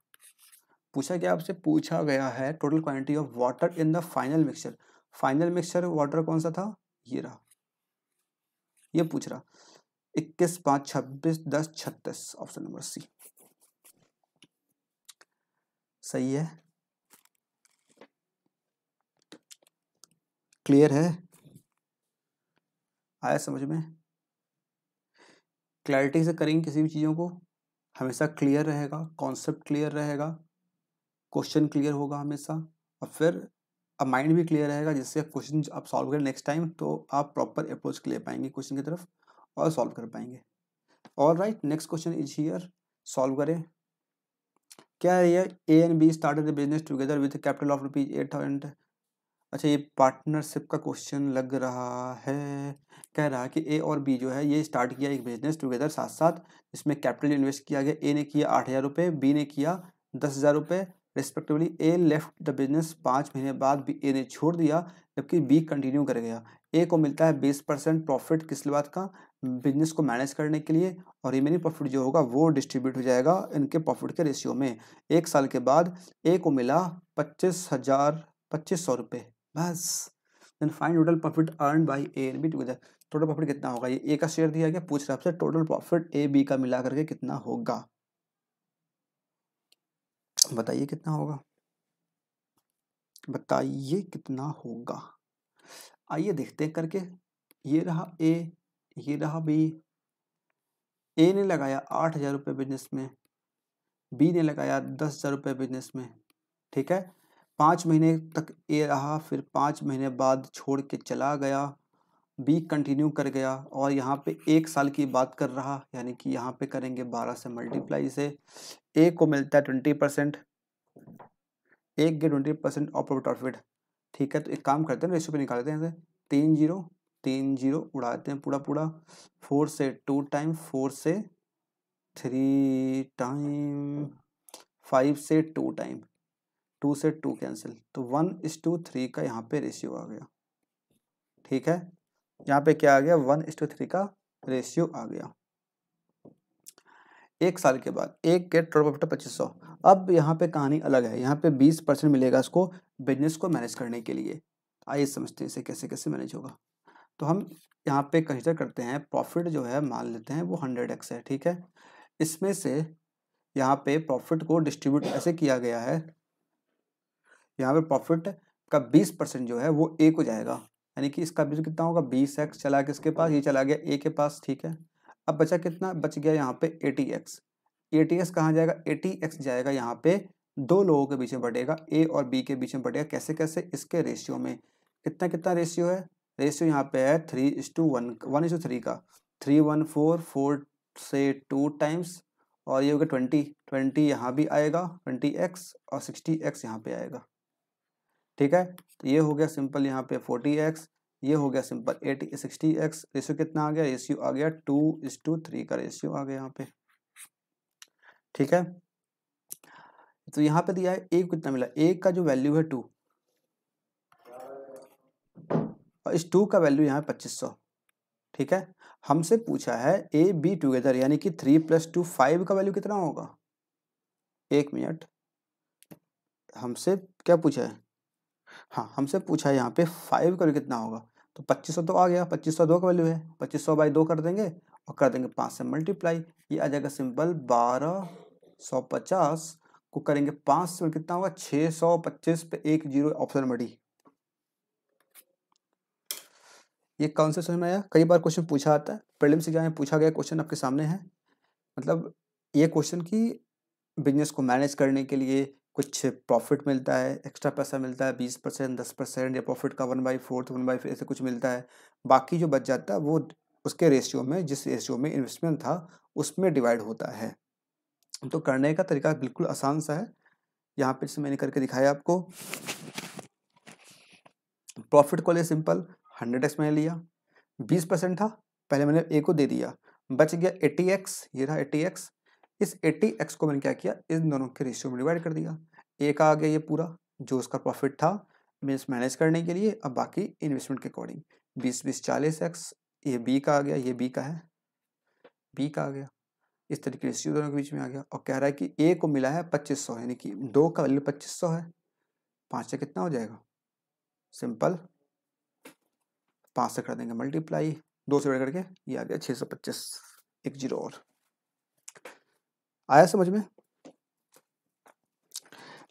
पूछा गया आपसे पूछा गया है total quantity of water in the final mixture final mixture water कौन सा था ये रहा ये पूछ रहा इक्कीस पाँच छब्बीस दस छत्तीस ऑप्शन नंबर सी सही है क्लियर है आया समझ में क्लैरिटी से करेंगे किसी भी चीज़ों को हमेशा क्लियर रहेगा कॉन्सेप्ट क्लियर रहेगा क्वेश्चन क्लियर होगा हमेशा और फिर अब माइंड भी क्लियर रहेगा जिससे क्वेश्चन आप सॉल्व करें नेक्स्ट टाइम तो आप प्रॉपर अप्रोच ले पाएंगे क्वेश्चन की तरफ और सॉल्व कर पाएंगे all right next question is here solve करें क्या है ये A and B start business together with capital of rupees eight thousand अच्छा ये पार्टनरशिप का क्वेश्चन लग रहा है कह रहा है कि ए और बी जो है ये स्टार्ट किया एक बिजनेस टुगेदर साथ साथ इसमें कैपिटल इन्वेस्ट किया गया ए ने किया आठ हज़ार रुपये बी ने किया दस हज़ार रुपये respectively A left the business पाँच महीने बाद भी ए ने छोड़ दिया जबकि बी कंटिन्यू कर गया ए को मिलता है बीस परसेंट प्रॉफिट किस बात का बिजनेस को मैनेज करने के लिए और रिमेनिंग प्रॉफिट जो होगा वो डिस्ट्रीब्यूट हो जाएगा इनके प्रॉफिट के रेशियो में एक साल के बाद ए को मिला पच्चीस हज़ार पच्चीस सौ रुपये बस then fine total profit earn by A and B together total profit कितना होगा ये ए का शेयर दिया गया पूछ रहा आपसे टोटल प्रॉफिट ए बी का मिला करके कितना होगा बताइए कितना होगा बताइए कितना होगा आइए देखते हैं करके ये रहा ए ये रहा बी ए ने लगाया आठ हजार रुपये बिजनेस में बी ने लगाया दस हजार रुपये बिजनेस में ठीक है पाँच महीने तक ए रहा फिर पाँच महीने बाद छोड़ के चला गया बी कंटिन्यू कर गया और यहाँ पे एक साल की बात कर रहा यानी कि यहाँ पे करेंगे बारह से मल्टीप्लाई से ए को मिलता है ट्वेंटी परसेंट एक के ट्वेंटी परसेंट ऑपरेट प्रॉफिट ठीक है तो एक काम करते हैं रेशियो पे निकालते हैं तीन जीरो तीन जीरो उड़ाते हैं पूरा पूरा फोर से टू टाइम फोर से थ्री टाइम फाइव से टू टाइम टू से टू कैंसिल तो वन इस टू थ्री का यहाँ पे रेशियो आ गया ठीक है यहाँ पे क्या आ गया वन इस टू थ्री का रेशियो आ गया एक साल के बाद एक के टोटल प्रॉफिट पच्चीस सौ अब यहाँ पे कहानी अलग है यहाँ पे बीस परसेंट मिलेगा इसको बिजनेस को मैनेज करने के लिए आइए समझते हैं इसे कैसे कैसे मैनेज होगा तो हम यहाँ पे कंसिडर करते हैं प्रॉफिट जो है मान लेते हैं वो हंड्रेड एक्स है ठीक है इसमें से यहाँ पे प्रॉफिट को डिस्ट्रीब्यूट ऐसे किया गया है यहाँ पे प्रॉफिट का बीस परसेंट जो है वो ए को जाएगा यानी कि इसका बीच कितना होगा बीस एक्स चला गया इसके पास ये चला गया ए के पास ठीक है अब बचा कितना बच गया यहाँ पे एटी एक्स एटी एक्स कहाँ जाएगा एटी एक्स जाएगा यहाँ पे दो लोगों के बीच में बढ़ेगा ए और बी के बीच में बढ़ेगा कैसे कैसे इसके रेशियो में कितना कितना रेशियो है रेशियो यहाँ पे है three is to one one is to three का थ्री वन फोर फोर से टू टाइम्स और ये हो गया ट्वेंटी ट्वेंटी यहाँ भी आएगा ट्वेंटी एक्स और सिक्सटी एक्स यहाँ पे आएगा ठीक है तो ये हो गया सिंपल यहाँ पे फोर्टी एक्स ये हो गया simple eighty sixty x ratio कितना आ गया रेशियो आ गया टू इस टू थ्री का रेशियो आ गया यहाँ पे ठीक है तो यहाँ पे दिया है एक कितना मिला एक का जो वैल्यू है टू और इस टू का वैल्यू यहाँ पच्चीस सौ ठीक है हमसे पूछा है ए बी टूगेदर यानी कि थ्री प्लस टू फाइव का वैल्यू कितना होगा एक मिनट हमसे क्या पूछा है हाँ हमसे पूछा है यहाँ पे फाइव का कितना होगा तो पच्चीस तो आ गया पच्चीस सौ दो का वैल्यू है पच्चीस सौ बाई दो कर देंगे और कर देंगे पाँच से मल्टीप्लाई ये आ जाएगा सिंपल बारह सौ पचास को करेंगे पाँच से कितना होगा छः सौ पच्चीस पे एक जीरो ऑप्शन नंबर डी ये कौन से समझ में आया कई बार क्वेश्चन पूछा आता है प्रीलिम्स से में पूछा गया क्वेश्चन आपके सामने है मतलब ये क्वेश्चन की बिजनेस को मैनेज करने के लिए कुछ प्रॉफिट मिलता है एक्स्ट्रा पैसा मिलता है बीस परसेंट दस परसेंट या प्रॉफिट का one by fourth one by ऐसे कुछ मिलता है बाकी जो बच जाता है वो उसके रेशियो में जिस रेशियो में इन्वेस्टमेंट था उसमें डिवाइड होता है तो करने का तरीका बिल्कुल आसान सा है यहाँ पर मैंने करके दिखाया आपको प्रॉफिट को ले सिंपल हंड्रेड एक्स मैंने लिया बीस परसेंट था पहले मैंने ए को दे दिया बच गया एटी एक्स ये था eighty x is eighty x को मैंने क्या किया इन दोनों के रेशियो में डिवाइड कर दिया ए का आ गया ये पूरा जो उसका प्रॉफिट था मीन्स मैनेज करने के लिए अब बाकी इन्वेस्टमेंट के अकॉर्डिंग बीस बीस चालीस एक्स ये बी का आ गया ये बी का है बी का आ गया इस तरीके रेशियो दोनों के बीच में आ गया और कह रहा है कि ए को मिला है पच्चीस सौ यानी कि दो का वैल्यू पच्चीस सौ है पाँच से कितना हो जाएगा सिंपल पाँच से कर देंगे मल्टीप्लाई दो से बढ़ करके ये आ गया छः सौ पच्चीस एक जीरो और आया समझ में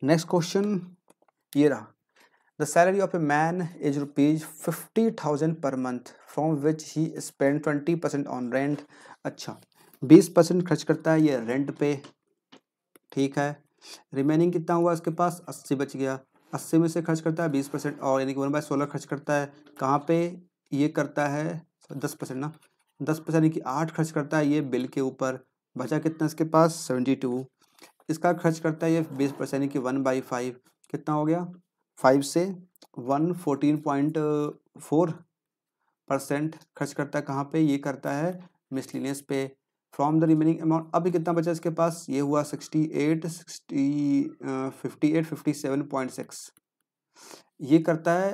नेक्स्ट क्वेश्चन ये रहा the salary of a man is rupees fifty thousand per month from which he spend twenty percent on rent अच्छा बीस परसेंट खर्च करता है ये रेंट पे ठीक है रिमेनिंग कितना हुआ इसके पास अस्सी बच गया अस्सी में से खर्च करता है बीस परसेंट और यानी कि वन बाय सोलह खर्च करता है कहाँ पे ये करता है दस परसेंट ना दस परसेंट यानी कि आठ खर्च करता है ये बिल के ऊपर बचा कितना इसके पास सेवेंटी टू इसका खर्च करता है ये बीस परसेंट यानी कि वन बाई फाइव कितना हो गया फाइव से one fourteen point four percent खर्च करता है कहाँ पे ये करता है मिसलिनियस पे फ्रॉम द रिमेनिंग अमाउंट अभी कितना बचा इसके पास ये हुआ sixty eight sixty fifty eight fifty seven point six ये करता है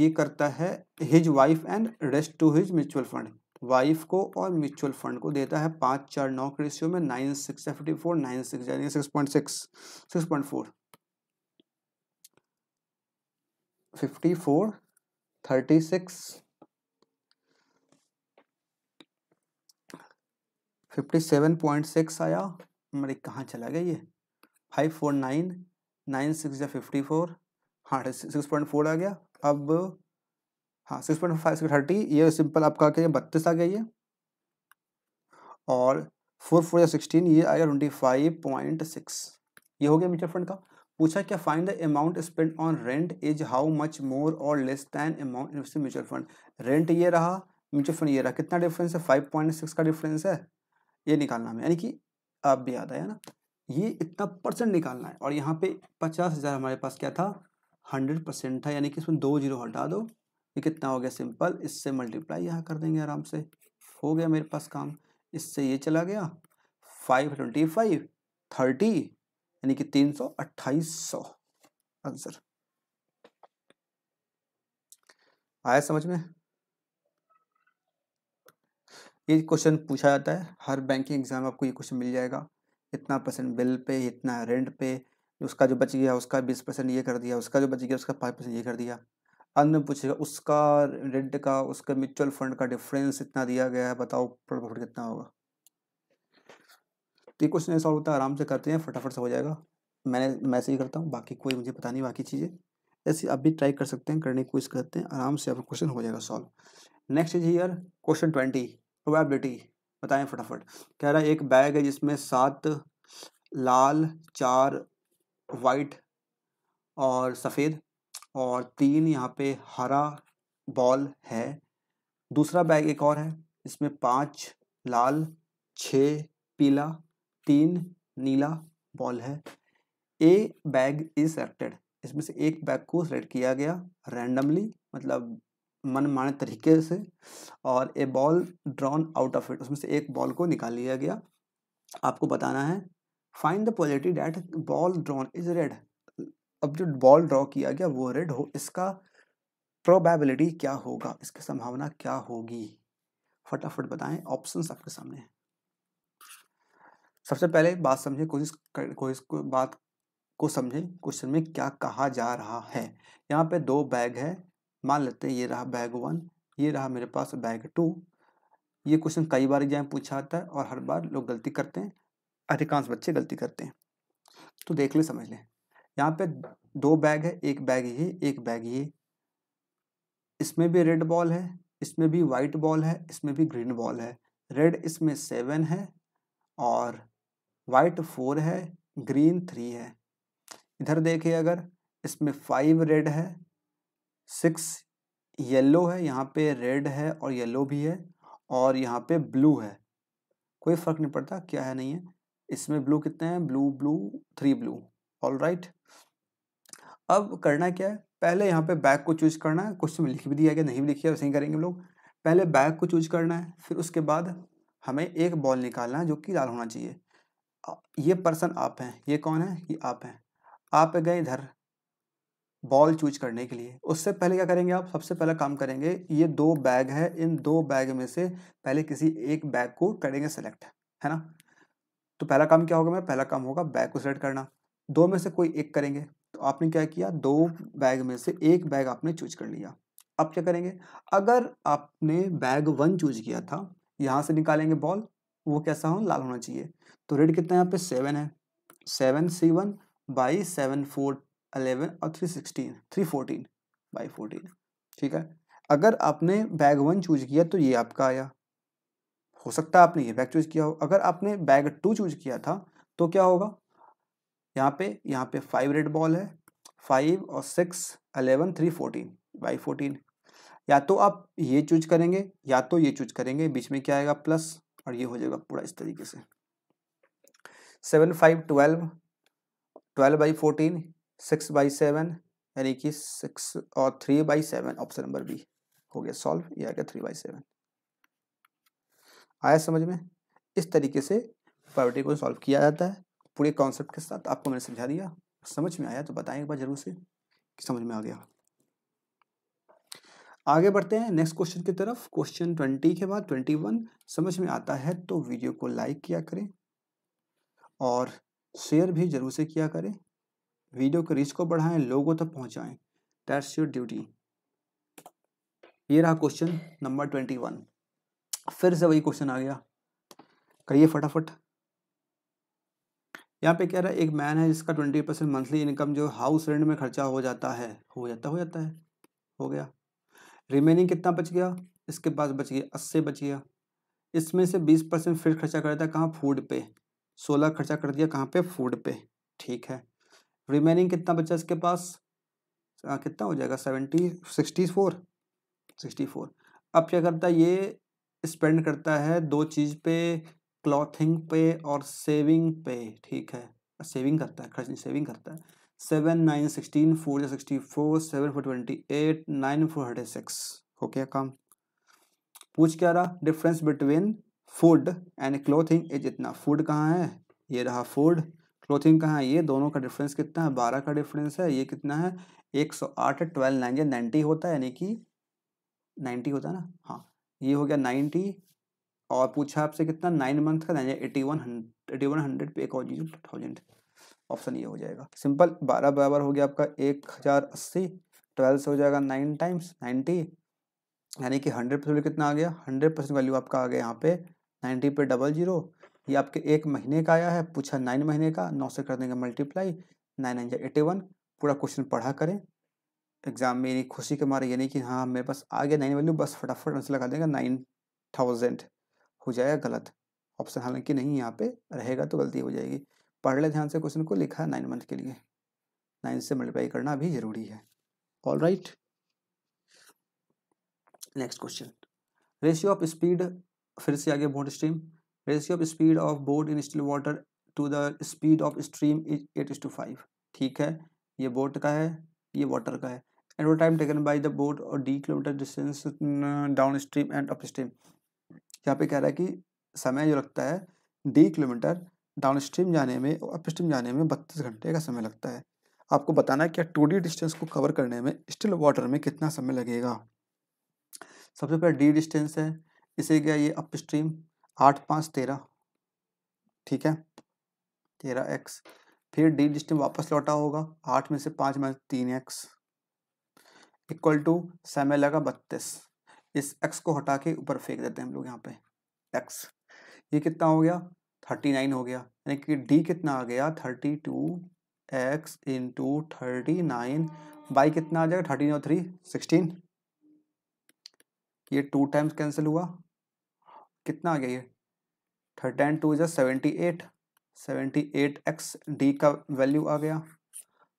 ये करता है his wife and rest to his mutual fund wife को और म्यूचुअल फंड को देता है पाँच चार नौ के रेशियो में nine six fifty four nine six यानी six point six six point four fifty four thirty six fifty seven point six आया मेरे कहाँ चला गया ये five four nine nine six या फिफ्टी फोर हाँ सिक्स पॉइंट फोर आ गया अब हाँ six point five six thirty ये सिंपल आपका क्या बत्तीस आ गया ये और फोर फोर या सिक्सटीन ये आया ट्वेंटी फाइव पॉइंट सिक्स ये हो गया म्यूचुअल फंड का पूछा क्या find the amount spend on rent is how much more और less than amount in mutual fund rent ये रहा म्यूचुअल फंड ये रहा कितना डिफरेंस है फाइव पॉइंट सिक्स का डिफरेंस है ये निकालना है यानी कि आप भी याद आया ना ये इतना परसेंट निकालना है और यहाँ पे पचास हज़ार हमारे पास क्या था हंड्रेड परसेंट था यानी कि इसमें दो जीरो हटा दो ये कितना हो गया सिंपल इससे मल्टीप्लाई यहाँ कर देंगे आराम से हो गया मेरे पास काम इससे ये चला गया फाइव ट्वेंटी फाइव थर्टी यानी कि तीन सौ अट्ठाईस सौ आंसर आया समझ में ये क्वेश्चन पूछा जाता है हर बैंकिंग एग्जाम में आपको ये क्वेश्चन मिल जाएगा इतना परसेंट बिल पे इतना रेंट पे उसका जो बच गया उसका बीस परसेंट ये कर दिया उसका जो बच गया उसका पाँच परसेंट ये कर दिया अंत में पूछेगा उसका रेंट का उसका म्यूचुअल फंड का डिफरेंस इतना दिया गया है बताओ प्रॉफिट कितना होगा तो ये क्वेश्चन सॉल्व होता है आराम से करते हैं फटाफट से हो जाएगा मैंने मैं ही करता हूँ बाकी कोई मुझे पता नहीं बाकी चीज़ें ऐसे अब भी ट्राई कर सकते हैं करने की कोशिश करते हैं आराम से आपका क्वेश्चन हो जाएगा solve next is year question twenty probability बताएं फटाफट कह रहा है एक बैग है जिसमें सात लाल चार वाइट और सफ़ेद और तीन यहाँ पे हरा बॉल है दूसरा बैग एक और है इसमें पाँच लाल छ पीला तीन नीला बॉल है ए बैग इज सेलेक्टेड इसमें से एक बैग को सेलेक्ट किया गया रैंडमली मतलब मनमाने तरीके से और a ball drawn out of it उसमें से एक बॉल को निकाल लिया गया आपको बताना है find the positive that ball drawn is red अब जो बॉल ड्रॉ किया गया वो रेड हो इसका प्रोबेबिलिटी क्या होगा इसकी संभावना क्या होगी फटाफट बताएं ऑप्शंस आपके सामने हैं सबसे पहले बात समझें कोशिश कोशिश को बात को समझें क्वेश्चन में क्या कहा जा रहा है यहाँ पे दो बैग है मान लेते हैं ये रहा बैग वन ये रहा मेरे पास बैग टू ये क्वेश्चन कई बार एग्जाम पूछा जाता है और हर बार लोग गलती करते हैं अधिकांश बच्चे गलती करते हैं तो देख लें समझ लें यहाँ पे दो बैग है एक बैग ये एक बैग ये इसमें भी रेड बॉल है इसमें भी वाइट बॉल है इसमें भी ग्रीन बॉल है रेड इसमें सेवन है और वाइट फोर है ग्रीन थ्री है इधर देखिए अगर इसमें फाइव रेड है सिक्स येलो है यहाँ पे रेड है और येलो भी है और यहाँ पे ब्लू है कोई फ़र्क नहीं पड़ता क्या है नहीं है इसमें ब्लू कितने हैं blue blue three blue all right अब करना क्या है पहले यहाँ पे बैक को चूज करना है क्वेश्चन तो में लिख भी दिया गया नहीं भी है वैसे ही करेंगे हम लोग पहले बैक को चूज करना है फिर उसके बाद हमें एक बॉल निकालना है जो कि लाल होना चाहिए ये पर्सन आप हैं ये कौन है ये आप हैं आप गए इधर बॉल चूज करने के लिए उससे पहले क्या करेंगे आप सबसे पहला काम करेंगे ये दो बैग है इन दो बैग में से पहले किसी एक बैग को करेंगे सेलेक्ट है ना तो पहला काम क्या होगा मैं पहला काम होगा बैग को सेलेक्ट करना दो में से कोई एक करेंगे तो आपने क्या किया दो बैग में से एक बैग आपने चूज कर लिया अब क्या करेंगे अगर आपने बैग वन चूज किया था यहाँ से निकालेंगे बॉल वो कैसा हो लाल होना चाहिए तो रेड कितना यहाँ पे सेवन है seven C one by seven four eleven और three sixteen three fourteen by fourteen ठीक है अगर आपने बैग वन चूज किया तो ये आपका आया हो सकता है आपने ये बैग चूज किया हो अगर आपने बैग टू चूज किया था तो क्या होगा यहाँ पे यहाँ पे फाइव रेड बॉल है फाइव और six eleven three fourteen by fourteen या तो आप ये चूज करेंगे या तो ये चूज करेंगे बीच में क्या आएगा प्लस और ये हो जाएगा पूरा इस तरीके से seven five twelve twelve by fourteen six by seven यानी कि सिक्स और three by seven option number B हो गया सॉल्व ये आएगा थ्री बाई सेवन आया समझ में इस तरीके से प्रॉपर्टी को सॉल्व किया जाता है पूरे कॉन्सेप्ट के साथ आपको मैंने समझा दिया समझ में आया तो बताएं एक बार जरूर से कि समझ में आ गया आगे बढ़ते हैं नेक्स्ट क्वेश्चन की तरफ क्वेश्चन ट्वेंटी के बाद ट्वेंटी वन समझ में आता है तो वीडियो को लाइक किया करें और शेयर भी जरूर से किया करें वीडियो के रीच को बढ़ाएं लोगों तक पहुंचाएं दैट्स योर ड्यूटी ये रहा क्वेश्चन नंबर ट्वेंटी वन फिर से वही क्वेश्चन आ गया करिए फटाफट यहाँ पे कह रहा है एक मैन है जिसका ट्वेंटी परसेंट मंथली इनकम जो हाउस रेंट में खर्चा हो जाता है हो जाता हो जाता है हो गया रिमेनिंग कितना बच गया इसके पास बच गया अस्सी बच गया इसमें से बीस परसेंट फिर खर्चा कर दिया कहाँ फूड पे सोलह खर्चा कर दिया कहाँ पे फूड पे ठीक है रिमेनिंग कितना बचा इसके पास आ, हाँ, कितना हो जाएगा seventy sixty four sixty four अब क्या करता है ये स्पेंड करता है दो चीज़ पे क्लॉथिंग पे और सेविंग पे ठीक है सेविंग करता है खर्च नहीं सेविंग करता है सेवन नाइन सिक्सटीन फोर या sixty four seven four twenty eight nine four hundred six हो गया काम पूछ क्या रहा difference between food and clothing is इतना फूड कहाँ है ये रहा फूड क्लोथिंग कहाँ है ये दोनों का डिफरेंस कितना है बारह का डिफरेंस है ये कितना है एक सौ आठ ट्वेल्व नाइन या नाइन्टी होता है यानी कि नाइन्टी होता है ना हाँ ये हो गया नाइन्टी और पूछा आपसे कितना नाइन मंथ का eighty one eighty one hundred पे एक और थाउजेंड ऑप्शन ये हो जाएगा सिंपल बारह बराबर हो गया आपका एक हज़ार अस्सी ट्वेल्व से हो जाएगा नाइन टाइम्स नाइन्टी यानी कि हंड्रेड परसेंट कितना आ गया हंड्रेड परसेंट वैल्यू आपका आ गया यहाँ पे नाइन्टी पे डबल जीरो ये आपके एक महीने का आया है पूछा नाइन महीने का नौ से कर देंगे multiply nine nine eighty one पूरा क्वेश्चन पढ़ा करें एग्जाम में यानी खुशी के मारे यानी कि हाँ मेरे पास आ गया नाइन वैल्यू बस फटाफट आंसर लगा देंगे नाइन थाउजेंड हो जाएगा गलत ऑप्शन हालांकि नहीं यहाँ पे रहेगा तो गलती हो जाएगी पढ़ ले ध्यान से क्वेश्चन को लिखा है नाइन मंथ के लिए नाइन से मल्टीप्लाई करना भी जरूरी है all right next question ratio of speed फिर से आगे board stream ratio of speed of board in still water to the speed of stream is eight is to five ठीक है ये बोट का है ये वाटर का है eight time taken by the boat और D kilometre distance down stream and up stream यहाँ पे कह रहा है कि समय जो लगता है डी किलोमीटर डाउन स्ट्रीम जाने में और अप स्ट्रीम जाने में बत्तीस घंटे का समय लगता है आपको बताना है क्या टू डी डिस्टेंस को कवर करने में स्टिल वाटर में कितना समय लगेगा सबसे पहले डी डिस्टेंस है इसे क्या ये अप स्ट्रीम आठ पाँच तेरह ठीक है तेरह एक्स फिर डी डिस्टेंस वापस लौटा होगा आठ में से पाँच माइनस तीन एक्स इक्वल टू समय लगा बत्तीस इस एक्स को हटा के ऊपर फेंक देते हैं हम लोग यहाँ पे एक्स ये कितना हो गया थर्टी नाइन हो गया यानी कि डी कितना आ गया thirty two x into thirty nine by कितना आ जाएगा थर्टी और थ्री सिक्सटीन ये टू टाइम्स कैंसिल हुआ कितना आ गया ये thirty and two is a seventy eight seventy eight x D का वैल्यू आ गया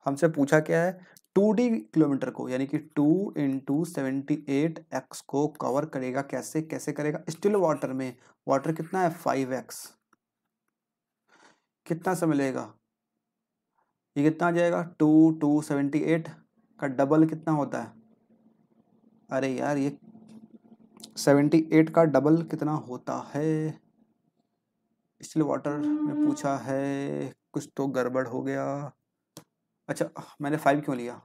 हमसे पूछा क्या है टू डी किलोमीटर को यानी कि two into seventy eight x को कवर करेगा कैसे कैसे करेगा स्टिल वाटर में वाटर कितना है फाइव एक्स कितना समय लेगा ये कितना आ जाएगा टू टू सेवेंटी एट का डबल कितना होता है अरे यार ये सेवेंटी एट का डबल कितना होता है स्टिल वाटर में पूछा है कुछ तो गड़बड़ हो गया अच्छा मैंने फाइव क्यों लिया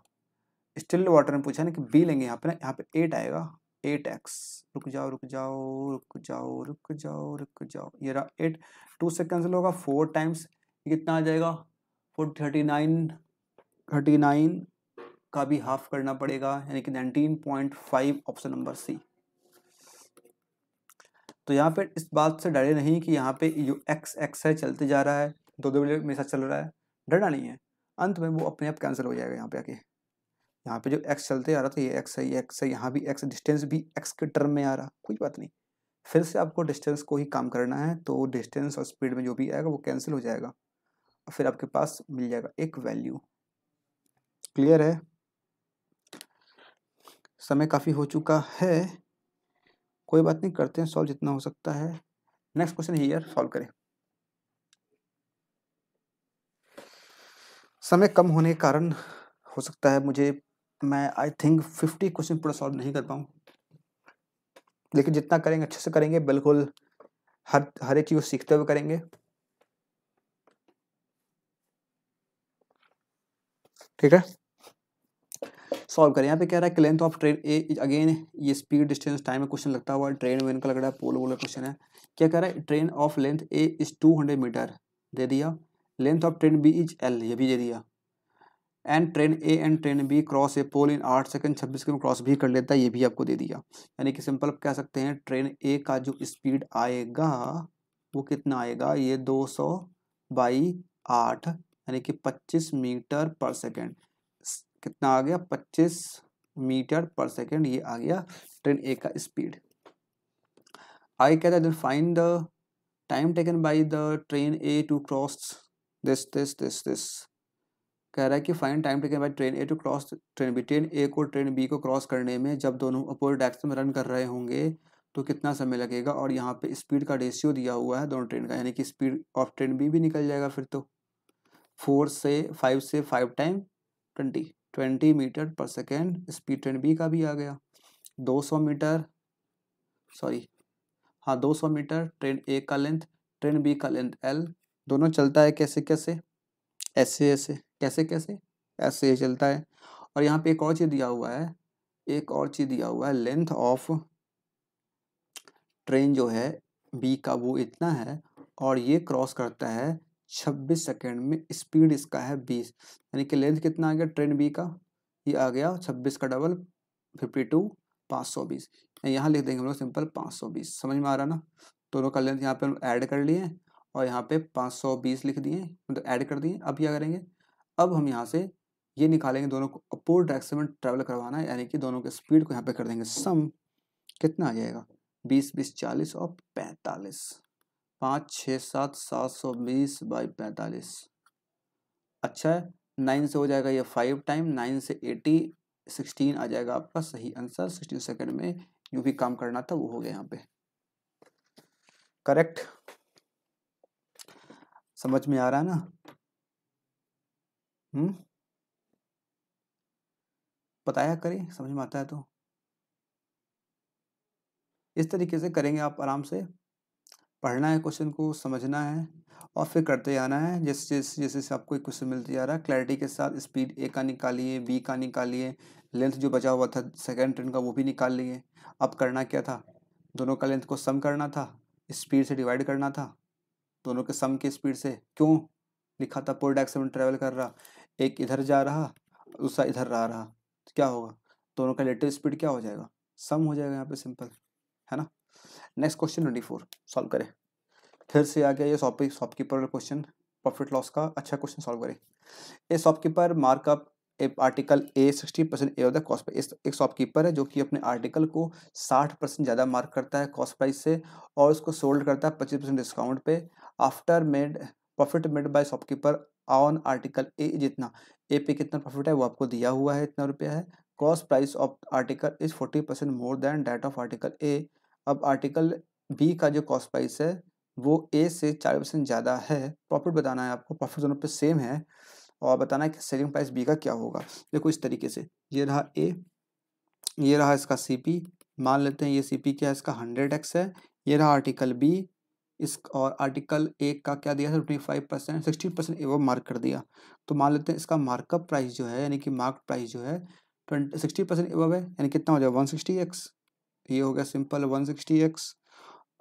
स्टिल वाटर में पूछा ना कि बी लेंगे यहाँ पे ना यहाँ पे एट आएगा एट एक्स रुक जाओ रुक जाओ रुक जाओ रुक जाओ रुक जाओ ये रहा एट टू से कैंसिल होगा फोर टाइम्स कितना आ जाएगा four thirty nine thirty nine का भी हाफ करना पड़ेगा यानी कि nineteen point five option number C तो यहाँ पे इस बात से डरे नहीं कि यहाँ पे जो एक्स एक्स है चलते जा रहा है दो दो मिनट मेरे साथ चल रहा है डरना नहीं है अंत में वो अपने आप कैंसिल हो जाएगा यहाँ पे आके यहाँ पे जो एक्स चलते आ रहा था ये एक्स है ये एक्स है यहाँ भी एक्स डिस्टेंस भी एक्स के टर्म में आ रहा कोई बात नहीं फिर से आपको डिस्टेंस को ही काम करना है तो डिस्टेंस और स्पीड में जो भी आएगा वो कैंसिल हो जाएगा और फिर आपके पास मिल जाएगा एक वैल्यू क्लियर है समय काफ़ी हो चुका है कोई बात नहीं करते हैं सॉल्व जितना हो सकता है नेक्स्ट क्वेश्चन यार सॉल्व करें समय कम होने के कारण हो सकता है मुझे मैं आई थिंक फिफ्टी क्वेश्चन पूरा सॉल्व नहीं कर पाऊँ लेकिन जितना करेंगे अच्छे से करेंगे बिल्कुल हर हर एक चीज़ सीखते हुए करेंगे ठीक है सॉल्व करें यहाँ पे कह रहा है कि length of train A again ये स्पीड डिस्टेंस टाइम में क्वेश्चन लगता हुआ ट्रेन वेन का लग रहा है पोल वोल क्वेश्चन है क्या कह रहा है train of length A is two hundred metre दे दिया length of train B is L ये भी दे दिया and train A and train B cross a pole in आठ सेकंड छब्बीस किलोमीटर क्रॉस भी कर लेता है ये भी आपको दे दिया यानी कि सिंपल आप कह सकते हैं ट्रेन ए का जो स्पीड आएगा वो कितना आएगा ये दो सौ बाई आठ यानी कि पच्चीस मीटर पर सेकेंड कितना आ गया पच्चीस मीटर पर सेकेंड ये आ गया ट्रेन ए का स्पीड आई कहता है find the time taken by the train A to cross this this this this कह रहा है कि fine time taken by train A to cross train B train A को ट्रेन बी को क्रॉस करने में जब दोनों अपोजिट डायरेक्शन में रन कर रहे होंगे तो कितना समय लगेगा और यहाँ पे स्पीड का रेशियो दिया हुआ है दोनों ट्रेन का यानी कि स्पीड ऑफ ट्रेन बी भी निकल जाएगा फिर तो फोर से फाइव से five time twenty twenty metre पर सेकेंड स्पीड ट्रेन बी का भी आ गया दो सौ मीटर सॉरी हाँ दो सौ मीटर ट्रेन ए का लेंथ ट्रेन बी का लेंथ एल दोनों चलता है कैसे कैसे ऐसे ऐसे कैसे कैसे ऐसे चलता है और यहाँ पे एक और चीज़ दिया हुआ है एक और चीज़ दिया हुआ है लेंथ ऑफ ट्रेन जो है बी का वो इतना है और ये क्रॉस करता है 26 सेकेंड में स्पीड इसका है 20 यानी कि लेंथ कितना आ गया ट्रेन बी का ये आ गया 26 का डबल 52 बीस यहाँ लिख देंगे हम लोग सिंपल 520 समझ में आ रहा ना दोनों का लेंथ यहाँ पे हम ऐड कर लिए और यहाँ पे 520 लिख दिए मतलब ऐड कर दिए अब क्या करेंगे अब हम यहाँ से ये निकालेंगे दोनों को अपोर डायरेक्शन में ट्रैवल करवाना है यानी कि दोनों के स्पीड को यहाँ पे कर देंगे सम कितना आ जाएगा बीस बीस चालीस और पैंतालीस पाँच छः सात सात सौ बीस बाई पैंतालीस अच्छा है नाइन से हो जाएगा ये फाइव टाइम नाइन से एटी सिक्सटीन आ जाएगा आपका सही आंसर सिक्सटीन सेकेंड में जो भी काम करना था वो हो गया यहाँ पे करेक्ट समझ में आ रहा है ना हम्म बताया करें समझ में आता है तो इस तरीके से करेंगे आप आराम से पढ़ना है क्वेश्चन को समझना है और फिर करते जाना है जैसे जैसे जैसे जैसे आपको एक क्वेश्चन मिलती जा रहा है क्लैरिटी के साथ स्पीड ए का निकालिए बी का निकालिए लेंथ जो बचा हुआ था सेकेंड टर्न का वो भी निकाल लिए अब करना क्या था दोनों का लेंथ को सम करना था स्पीड से डिवाइड करना था दोनों के सम के स्पीड से क्यों लिखा था पोल डायरेक्शन में कर रहा एक इधर जा रहा दूसरा इधर आ रहा तो क्या होगा दोनों का लेटर स्पीड क्या हो जाएगा सम हो जाएगा यहाँ पे सिंपल है ना next question twenty four solve करें फिर से आ गया ये शॉपकीपर का क्वेश्चन प्रॉफिट लॉस का अच्छा क्वेश्चन सॉल्व करें ये shopkeeper markup article A sixty percent A of the cost price एक शॉपकीपर है जो कि अपने आर्टिकल को साठ परसेंट ज़्यादा मार्क करता है कॉस्ट प्राइस से और उसको सोल्ड करता है पच्चीस परसेंट डिस्काउंट पे after made profit made by shopkeeper on article A जितना ए पे कितना प्रॉफिट है वो आपको दिया हुआ है इतना रुपया है cost price of article is forty percent more than that of article A अब आर्टिकल बी का जो कॉस्ट प्राइस है वो ए से चार परसेंट ज़्यादा है प्रॉफिट बताना है आपको प्रॉफिट दोनों पे सेम है और बताना है कि सेलिंग प्राइस बी का क्या होगा देखो इस तरीके से ये रहा ए ये रहा इसका सी मान लेते हैं ये सीपी क्या है इसका हंड्रेड एक्स है ये रहा आर्टिकल बी इस और आर्टिकल ए का क्या दिया था twenty five percent sixty percent वो मार्क कर दिया तो मान लेते हैं इसका मार्कअप प्राइस जो है यानी कि मार्क प्राइस जो है ट्वेंटी सिक्सटी परसेंट एवब है यानी कितना हो जाएगा वन सिक्सटी एक्स ये हो गया simple one sixty x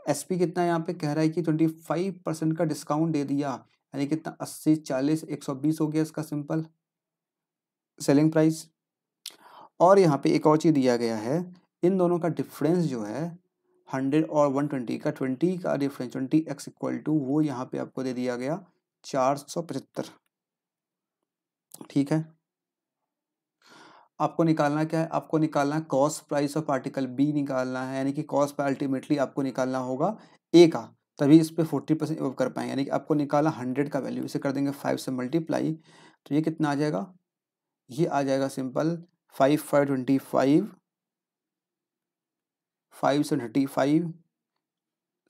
S P कितना यहाँ पे कह रहा है कि ट्वेंटी फाइव परसेंट का डिस्काउंट दे दिया यानी कितना अस्सी चालीस एक सौ बीस हो गया इसका सिंपल सेलिंग प्राइस और यहाँ पे एक और चीज़ दिया गया है इन दोनों का डिफरेंस जो है हंड्रेड और वन ट्वेंटी का ट्वेंटी का difference twenty x equal to वो यहाँ पे आपको दे दिया गया चार सौ पचहत्तर ठीक है आपको निकालना क्या है आपको निकालना cost price of article B निकालना है यानी कि कॉस्ट पर अल्टीमेटली आपको निकालना होगा ए का तभी इस पर फोर्टी परसेंट वो कर पाएंगे यानी कि आपको निकाला हंड्रेड का वैल्यू इसे कर देंगे फाइव से मल्टीप्लाई तो ये कितना आ जाएगा ये आ जाएगा simple five five twenty five five से thirty five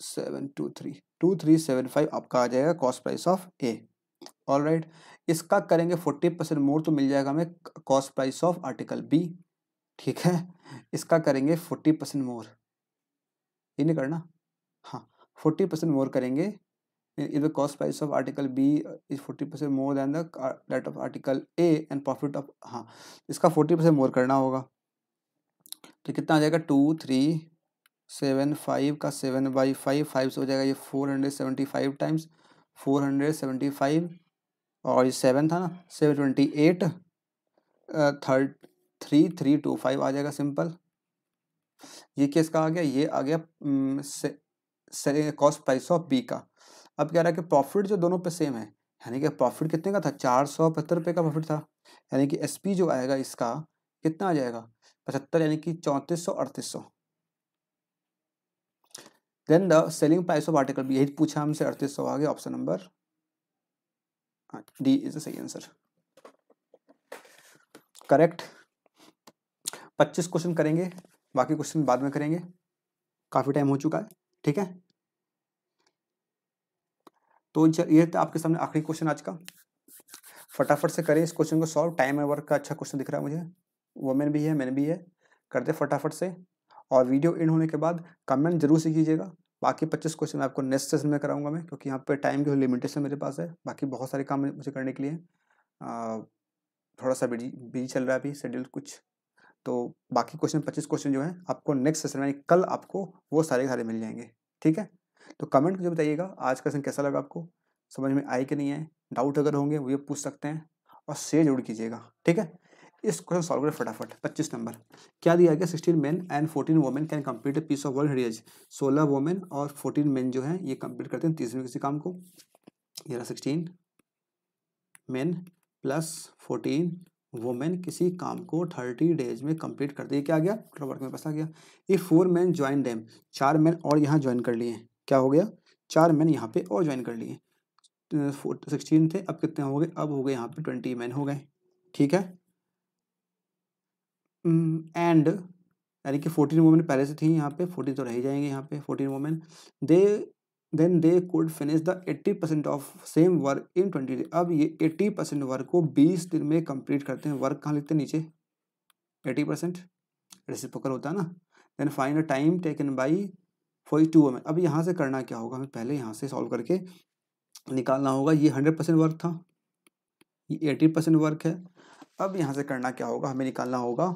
seven two three two three seven five आपका आ जाएगा cost price of a all right इसका करेंगे फोर्टी परसेंट मोर तो मिल जाएगा हमें cost price of article B ठीक है इसका करेंगे फोर्टी परसेंट मोर ये नहीं करना हाँ फोर्टी परसेंट मोर करेंगे if the cost price of article B is 40% percent more the that of article A and profit of हाँ इसका 40% मोर करना होगा तो कितना आ जाएगा टू थ्री सेवन फाइव का सेवन बाई फाइव फाइव से हो जाएगा ये four hundred seventy five times four hundred seventy five और ये सेवन था ना seven twenty eight third three three two five आ जाएगा सिंपल ये किसका आ गया ये आ गया mm, cost price of B का अब कह रहा है कि प्रॉफिट जो दोनों पे सेम है यानी कि प्रॉफिट कितने का था चार सौ पचहत्तर रुपये का प्रॉफिट था यानी कि एस पी जो आएगा इसका कितना आ जाएगा पचहत्तर यानी कि चौंतीस सौ अड़तीस सौ then the selling price of article भी यही पूछा हमसे अड़तीस सौ आ गया option number D is the सही आंसर करेक्ट पच्चीस क्वेश्चन करेंगे बाकी क्वेश्चन बाद में करेंगे काफ़ी टाइम हो चुका है ठीक है तो ये था तो आपके सामने आखिरी क्वेश्चन आज का फटाफट से करें इस क्वेश्चन को सॉल्व टाइम वर्क का अच्छा क्वेश्चन दिख रहा है मुझे वोमेन भी है मैन भी है करते फटाफट से और वीडियो एंड होने के बाद कमेंट जरूर से कीजिएगा बाकी पच्चीस क्वेश्चन आपको नेक्स्ट सेशन में कराऊंगा मैं क्योंकि यहाँ पे टाइम की लिमिटेशन मेरे पास है बाकी बहुत सारे काम मुझे करने के लिए आ, थोड़ा सा बिजी बिजी चल रहा है अभी शेड्यूल कुछ तो बाकी क्वेश्चन पच्चीस क्वेश्चन जो है आपको नेक्स्ट सेशन यानी कल आपको वो सारे सारे मिल जाएंगे ठीक है तो कमेंट जो बताइएगा आज का सेशन कैसा लगा आपको समझ में आए कि नहीं आए डाउट अगर होंगे वो ये पूछ सकते हैं और शेयर जरूर कीजिएगा ठीक है इस क्वेश्चन सॉल्व करें फटाफट पच्चीस नंबर क्या दिया गया sixteen men and fourteen women can complete piece of world heritage सोलह वोमेन और फोर्टीन मेन जो है ये कंप्लीट करते हैं तीस में किसी काम को ये रहा sixteen men plus fourteen women किसी काम को थर्टी डेज में कंप्लीट कर दिए क्या गया टोटल वर्क में पास गया if four man join them चार मैन और यहाँ ज्वाइन कर लिए क्या हो गया चार मैन यहाँ पे और ज्वाइन कर लिए सिक्सटीन थे अब कितने हो गए अब हो गए यहाँ पे ट्वेंटी मैन हो गए ठीक है एंड hmm, यानी कि फोर्टीन वोमेन पहले से थी यहाँ पे फोर्टीन तो रह जाएंगे यहाँ पे fourteen women they then they could finish the 80 percent of same work in twenty day अब ये 80 परसेंट वर्क को 20 दिन में कंप्लीट करते हैं वर्क कहाँ लिखते हैं नीचे 80 परसेंट रेसिप्रोकल होता है ना then fine a time taken by forty two में अब यहाँ से करना क्या होगा हमें पहले यहाँ से सॉल्व करके निकालना होगा ये हंड्रेड परसेंट वर्क था ये एटी परसेंट वर्क है अब यहाँ से करना क्या होगा हमें निकालना होगा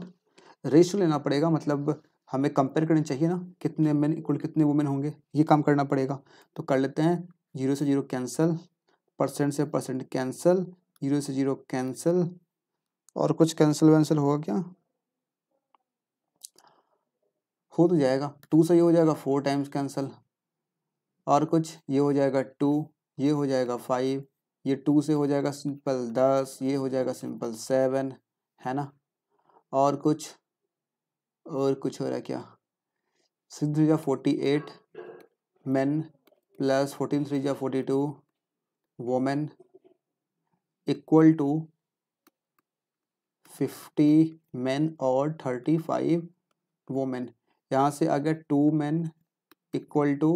रेशो लेना पड़ेगा मतलब हमें कंपेयर करनी चाहिए ना कितने मैन इक्वल कितने वुमेन होंगे ये काम करना पड़ेगा तो कर लेते हैं जीरो से जीरो कैंसिल परसेंट से परसेंट कैंसिल जीरो से जीरो कैंसिल और कुछ कैंसिल वैंसिल होगा क्या हो तो जाएगा टू से ये हो जाएगा फोर टाइम्स कैंसिल और कुछ ये हो जाएगा टू ये हो जाएगा फाइव ये टू से हो जाएगा सिंपल दस ये हो जाएगा सिंपल सेवन है ना और कुछ और कुछ हो रहा है क्या सिक्स थ्री जा forty eight man plus fourteen three जा forty two women equal to fifty man और थर्टी फाइव वोमेन यहाँ से आ गया two man equal to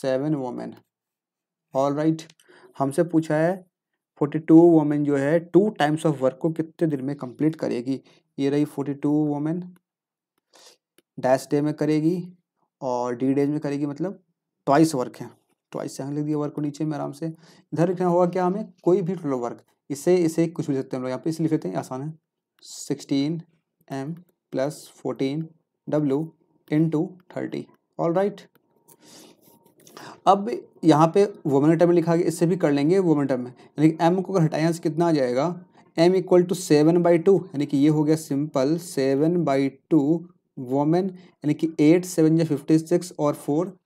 seven women all right हमसे पूछा है फोर्टी टू वोमेन जो है टू टाइम्स ऑफ वर्क को कितने दिन में कंप्लीट करेगी ये रही forty two women dash day में करेगी और डी डेज में करेगी मतलब ट्वाइस वर्क है ट्वाइस यहाँ लिख दिया वर्क को नीचे में आराम से इधर लिखना होगा क्या हमें कोई भी टोटल वर्क इसे इसे कुछ भी सकते हैं हम लोग यहाँ पे इसे लिख लेते हैं आसान है sixteen M plus fourteen W in two thirty all right अब यहाँ पे वोमेन टर्म में लिखा गया इससे भी कर लेंगे वोमेन टर्म में यानी कि एम को अगर हटाएं से कितना आ जाएगा M equal to seven by two यानी कि ये हो गया simple seven by two women यानी कि एट सेवन या फिफ्टी सिक्स और फोर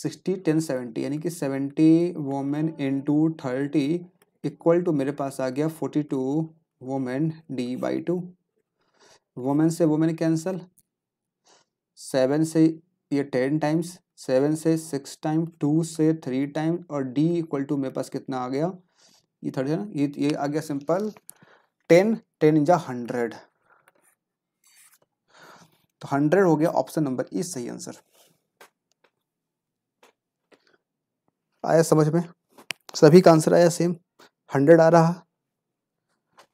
सिक्सटी टेन सेवेंटी यानी कि seventy women into thirty equal to मेरे पास आ गया forty two women D by two women से वोमेन कैंसल सेवन से ये टेन टाइम्स सेवन से सिक्स टाइम टू से थ्री टाइम और डी इक्वल टू मेरे पास कितना आ गया ये थर्टी है ना ये ये आ गया सिंपल टेन टेन इंजा हंड्रेड तो हंड्रेड हो गया ऑप्शन नंबर ई सही आंसर आया समझ में सभी का आंसर आया सेम हंड्रेड आ रहा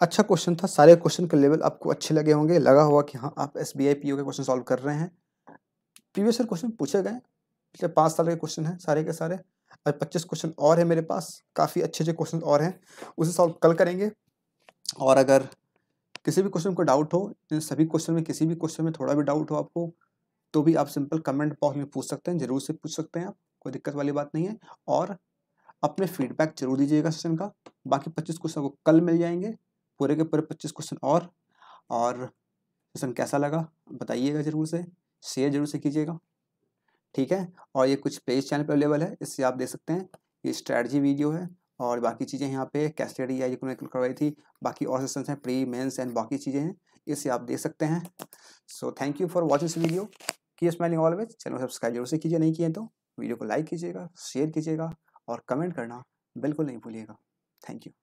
अच्छा क्वेश्चन था सारे क्वेश्चन का लेवल आपको अच्छे लगे होंगे लगा होगा कि हाँ आप S B I P O के क्वेश्चन सॉल्व कर रहे हैं प्रीवियस ईयर क्वेश्चन पूछे गए पिछले पाँच साल के क्वेश्चन हैं सारे के सारे अभी पच्चीस क्वेश्चन और है मेरे पास काफ़ी अच्छे अच्छे क्वेश्चन और हैं उसे सॉल्व कल करेंगे और अगर किसी भी क्वेश्चन को डाउट हो इन सभी क्वेश्चन में किसी भी क्वेश्चन में थोड़ा भी डाउट हो आपको तो भी आप सिंपल कमेंट बॉक्स में पूछ सकते हैं जरूर से पूछ सकते हैं आप कोई दिक्कत वाली बात नहीं है और अपने फीडबैक जरूर दीजिएगा सेशन का बाकी पच्चीस क्वेश्चन को कल मिल जाएंगे पूरे के पूरे पच्चीस क्वेश्चन और और सेशन कैसा लगा बताइएगा जरूर से शेयर जरूर से कीजिएगा ठीक है और ये कुछ पेज चैनल पर अवेलेबल है इससे आप देख सकते हैं ये स्ट्रैटी वीडियो है और बाकी चीज़ें यहाँ पे कैस्टेडी या ये करवाई थी बाकी और सेशन हैं प्री मेंस एंड बाकी चीज़ें हैं इसे आप देख सकते हैं so thank you for watching this video की स्माइलिंग ऑलवेज चैनल सब्सक्राइब जरूर से कीजिए नहीं किए तो वीडियो को लाइक कीजिएगा शेयर कीजिएगा और कमेंट करना बिल्कुल नहीं भूलिएगा थैंक यू